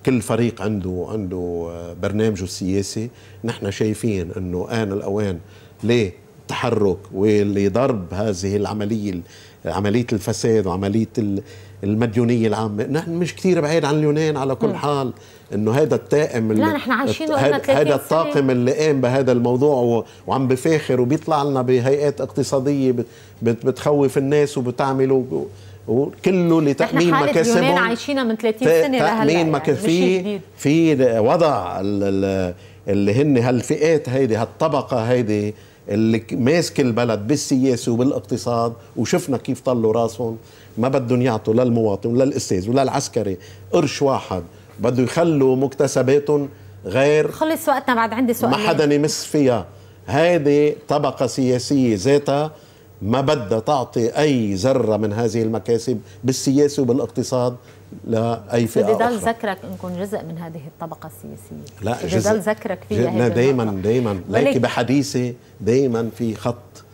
كل فريق عنده عنده برنامجه السياسي نحن شايفين انه ان الاوان للتحرك ولضرب هذه العمليه عمليه الفساد وعمليه المديونيه العامه نحن مش كثير بعيد عن اليونان على كل حال انه هذا التائم اللي لا نحن عايشين هذا الطاقم اللي قام بهذا الموضوع وعم بفاخر وبيطلع لنا بهيئات اقتصاديه بتخوف الناس وبتعمل وكله لتامين مكاسبهم اليونان عايشينها من 30 سنه لهلا تامين مكاسبي يعني في وضع اللي هن هالفئات هيدي هالطبقه هيدي اللي ماسك البلد بالسياسه وبالاقتصاد وشفنا كيف طلوا راسهم ما بدهم يعطوا للمواطن ولا الاستاذ ولا العسكري قرش واحد بده يخلوا مكتسباتهم غير خلص وقتنا بعد عندي سؤال ما حدا يمس فيها هذه طبقة سياسية ذاتها ما بدها تعطي أي ذرة من هذه المكاسب بالسياسة وبالاقتصاد لأي فئة أخرى ضل ذكرك أنكم جزء من هذه الطبقة السياسية لا جزء ضل ذكرك فيها لا دايما دايما ليك بحديثي دايما في خط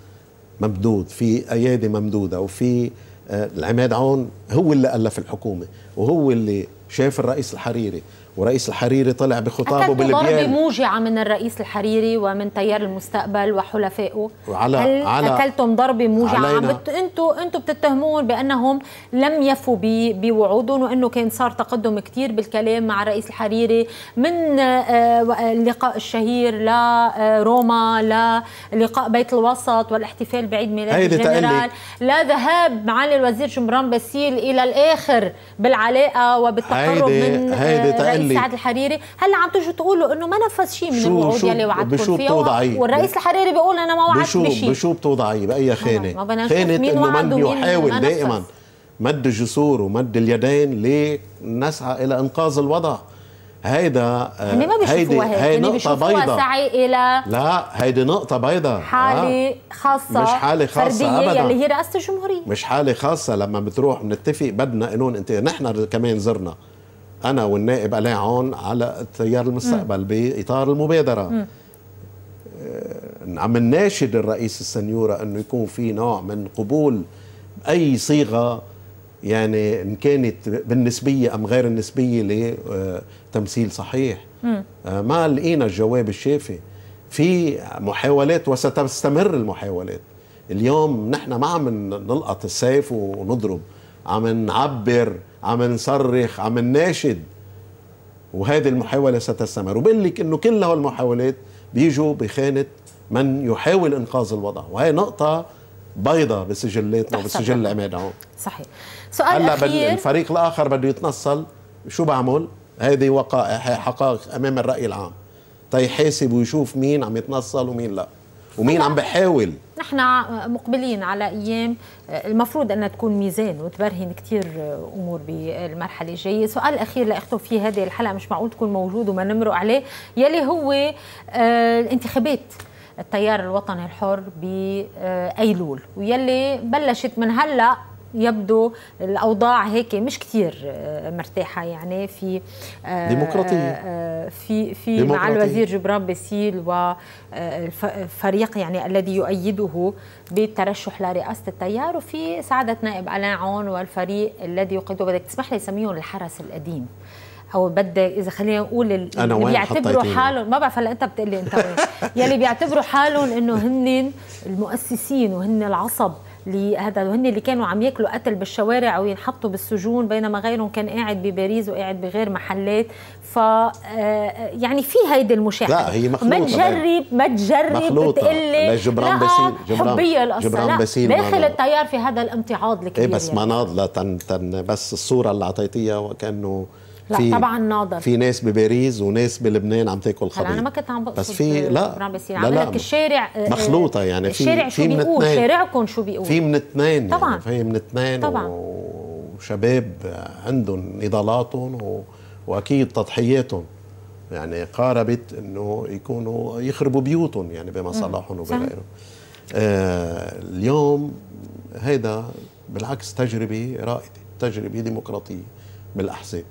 ممدود في أيادي ممدودة وفي آه، العماد عون هو اللي ألف الحكومة وهو اللي شاف الرئيس الحريري ورئيس الحريري طلع بخطابه بالبيان موجعة من الرئيس الحريري ومن تيار المستقبل وحلفائه وعلى هل على أكلتم ضربة موجعة بت... أنتوا أنتوا بتتهمون بأنهم لم يفوا بوعودهم وأنه كان صار تقدم كثير بالكلام مع الرئيس الحريري من آه، اللقاء الشهير لروما آه، للقاء بيت الوسط والاحتفال بعيد ميلاد الجنرال لا ذهاب معالي الوزير جمران باسيل إلى الآخر بالعلاقة وبالتقرب من آه، هيدي اللي سعد الحريري هلا عم تجوا تقولوا انه ما نفذ شيء من الوعود يلي وعدكم فيها بتوضعي. والرئيس الحريري بيقول انا ما وعدت بشيء بشو بتوضعي باي آه، خانه خانه انه من يحاول دائما مد الجسور ومد اليدين لنسعى الى انقاذ الوضع هيدا آه، هيدي ما هي نقطة بيضاء سعي إلى لا هيدي نقطة بيضاء حالة خاصة مش حالة خاصة أبدا اللي هي رئاسة الجمهورية مش حالة خاصة لما بتروح بنتفق بدنا قانون انت نحن كمان زرنا انا والنائب الاء عون على التيار المستقبل باطار المبادره م. عم نناشد الرئيس السنيورة أنه يكون في نوع من قبول أي صيغة يعني إن كانت بالنسبية أم غير النسبية لتمثيل آه، صحيح م. آه، ما لقينا الجواب الشافي في محاولات وستستمر المحاولات اليوم نحن ما عم نلقط السيف ونضرب عم نعبر عم نصرخ عم نناشد وهذه المحاولة ستستمر وبقول لك أنه كل هالمحاولات بيجوا بخانة من يحاول إنقاذ الوضع وهي نقطة بيضة بسجلاتنا وبسجل العمادة هون صحيح سؤال هلا أخير. الفريق الآخر بده يتنصل شو بعمل؟ هذه وقائع حقائق أمام الرأي العام تيحاسب طيب ويشوف مين عم يتنصل ومين لأ ومين عم بحاول نحن مقبلين على ايام آه، المفروض انها تكون ميزان وتبرهن كثير آه، امور بالمرحله الجايه، سؤال الاخير لاختم فيه هذه الحلقه مش معقول تكون موجود وما نمرق عليه يلي هو آه، الانتخابات التيار الوطني الحر بايلول ويلي بلشت من هلا يبدو الاوضاع هيك مش كثير آه، مرتاحه يعني في آه، ديمقراطيه آه، في في ديمقراطية. مع الوزير جبران باسيل والفريق يعني الذي يؤيده بالترشح لرئاسه التيار وفي سعاده نائب علاء عون والفريق الذي يقيده بدك تسمح لي يسميهم الحرس القديم او بدي اذا خلينا نقول اللي بيعتبروا حالهم ما بعرف هلا انت بتقلي انت وين (laughs) يلي بيعتبروا حالهم انه هن المؤسسين وهن العصب لهذا وهن اللي كانوا عم ياكلوا قتل بالشوارع وينحطوا بالسجون بينما غيرهم كان قاعد بباريس وقاعد بغير محلات ف آه، آه، يعني في هيدي المشاحنه لا هي مخلوطه ما تجرب ما تجرب تقلي جبران باسيل جبران, باسيل جبران باسيل داخل التيار في هذا الامتعاض إيه، الكبير ايه بس يعني. مناض تن تن بس الصوره اللي اعطيتيها وكانه لا في طبعا ناضر في ناس بباريس وناس بلبنان عم تاكل خبيث انا ما كنت عم بقصد بس في لا بس لا, لا لك الشارع آه، مخلوطه يعني في الشارع شو بيقول شارعكم شو بيقول في من اثنين يعني، طبعا يعني في من اثنين طبعا وشباب عندهم نضالاتهم و... واكيد تضحياتهم يعني قاربت انه يكونوا يخربوا بيوتهم يعني بما صلاحهم وبغيرهم آه اليوم هيدا بالعكس تجربه رائده تجربه ديمقراطيه بالاحزاب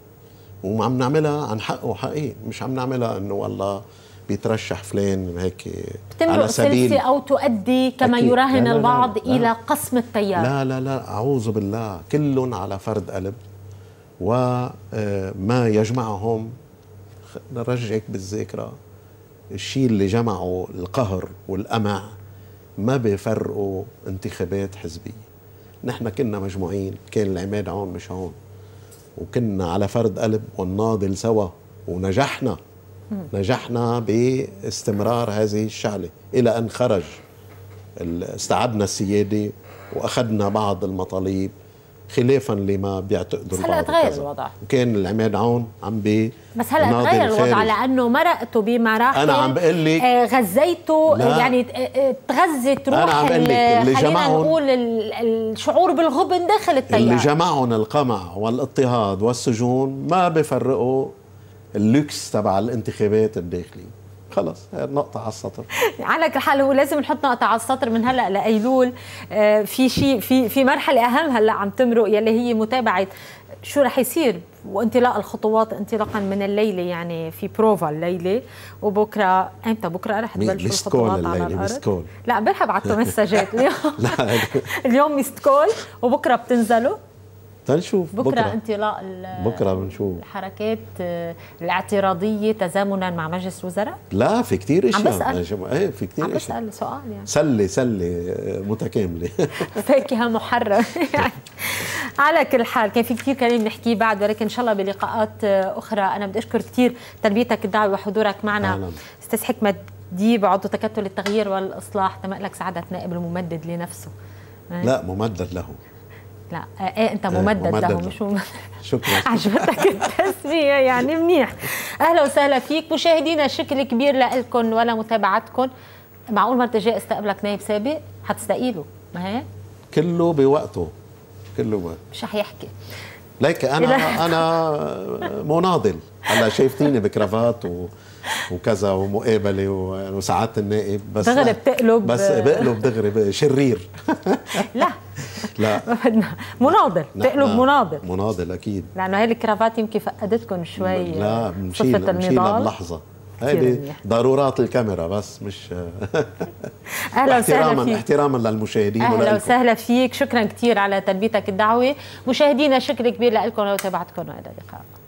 وعم نعملها عن حقه حقيقي مش عم نعملها انه والله بيترشح فلان هيك على سبيل او تؤدي كما أكيد. يراهن لا لا البعض لا لا الى قسم التيار لا لا لا اعوذ بالله كل على فرد قلب وما آه، يجمعهم نرجعك بالذاكره الشيء اللي جمعه القهر والقمع ما بيفرقوا انتخابات حزبيه نحن كنا مجموعين كان العماد هون مش هون وكنا على فرد قلب ونناضل سوا ونجحنا نجحنا باستمرار هذه الشعلة إلى أن خرج استعدنا السيادة وأخذنا بعض المطالب خلافا لما بيعتقدوا البعض هلا تغير الوضع وكان العماد عون عم بي بس هلا تغير الوضع لانه مرقته بمراحل انا عم بقول لك آه، غزيته يعني آه، آه، تغذت روح انا عم بقول لك اللي جمعهم نقول الشعور بالغبن داخل التيار اللي جمعهم القمع والاضطهاد والسجون ما بفرقوا اللوكس تبع الانتخابات الداخليه خلص نقطة على السطر (laughs) على كل حال هو لازم نحط نقطة على السطر من هلا لأيلول آه، في شيء في في مرحلة أهم هلا عم تمرق يلي هي متابعة شو رح يصير وانطلاق الخطوات انطلاقا من الليله يعني في بروفا الليله وبكره امتى بكره رح تبلش الخطوات على الارض لا بنحب على مسجات اليوم اليوم ميست كول وبكره بتنزلوا تنشوف بكره, بكرة انطلاق بكره بنشوف الحركات آه، الاعتراضيه تزامنا مع مجلس الوزراء؟ لا في كثير اشياء عم بسال ايه في كثير عم بسال إشياء. سؤال يعني سله سله آه، متكامله (laughs) فاكهه محرمة يعني (laughs) على كل حال كان في كثير كلام نحكيه بعد ولكن ان شاء الله بلقاءات آه، اخرى انا بدي اشكر كثير تلبيتك الدعوه وحضورك معنا استاذ حكمت ديب عضو تكتل التغيير والاصلاح تملك سعاده نائب الممدد لنفسه لا ممدد له لا آه، ايه انت آه، ممدد, ممدد له مش ممدد شكرا (laughs) عجبتك التسميه يعني منيح اهلا وسهلا فيك مشاهدينا شكل كبير لكم ولا متابعتكم معقول مرة جاي استقبلك نايب سابق حتستقيله ما هي كله بوقته كله بوقته مش رح يحكي ليك انا انا مناضل هلا شايفتيني بكرافات و وكذا ومقابله وساعات النائب بس دغري بتقلب بس بقلب دغري شرير (laughs) لا لا مناضل بتقلب مناضل مناضل اكيد لانه هي الكرافات يمكن فقدتكم شوي لا بنشيلها بنشيلها بلحظه هذه ضرورات الكاميرا بس مش (laughs) اهلا وسهلا فيك احتراما للمشاهدين اهلا وسهلا فيك شكرا كثير على تلبيتك الدعوه مشاهدينا شكر كبير لكم وتابعتكم والى اللقاء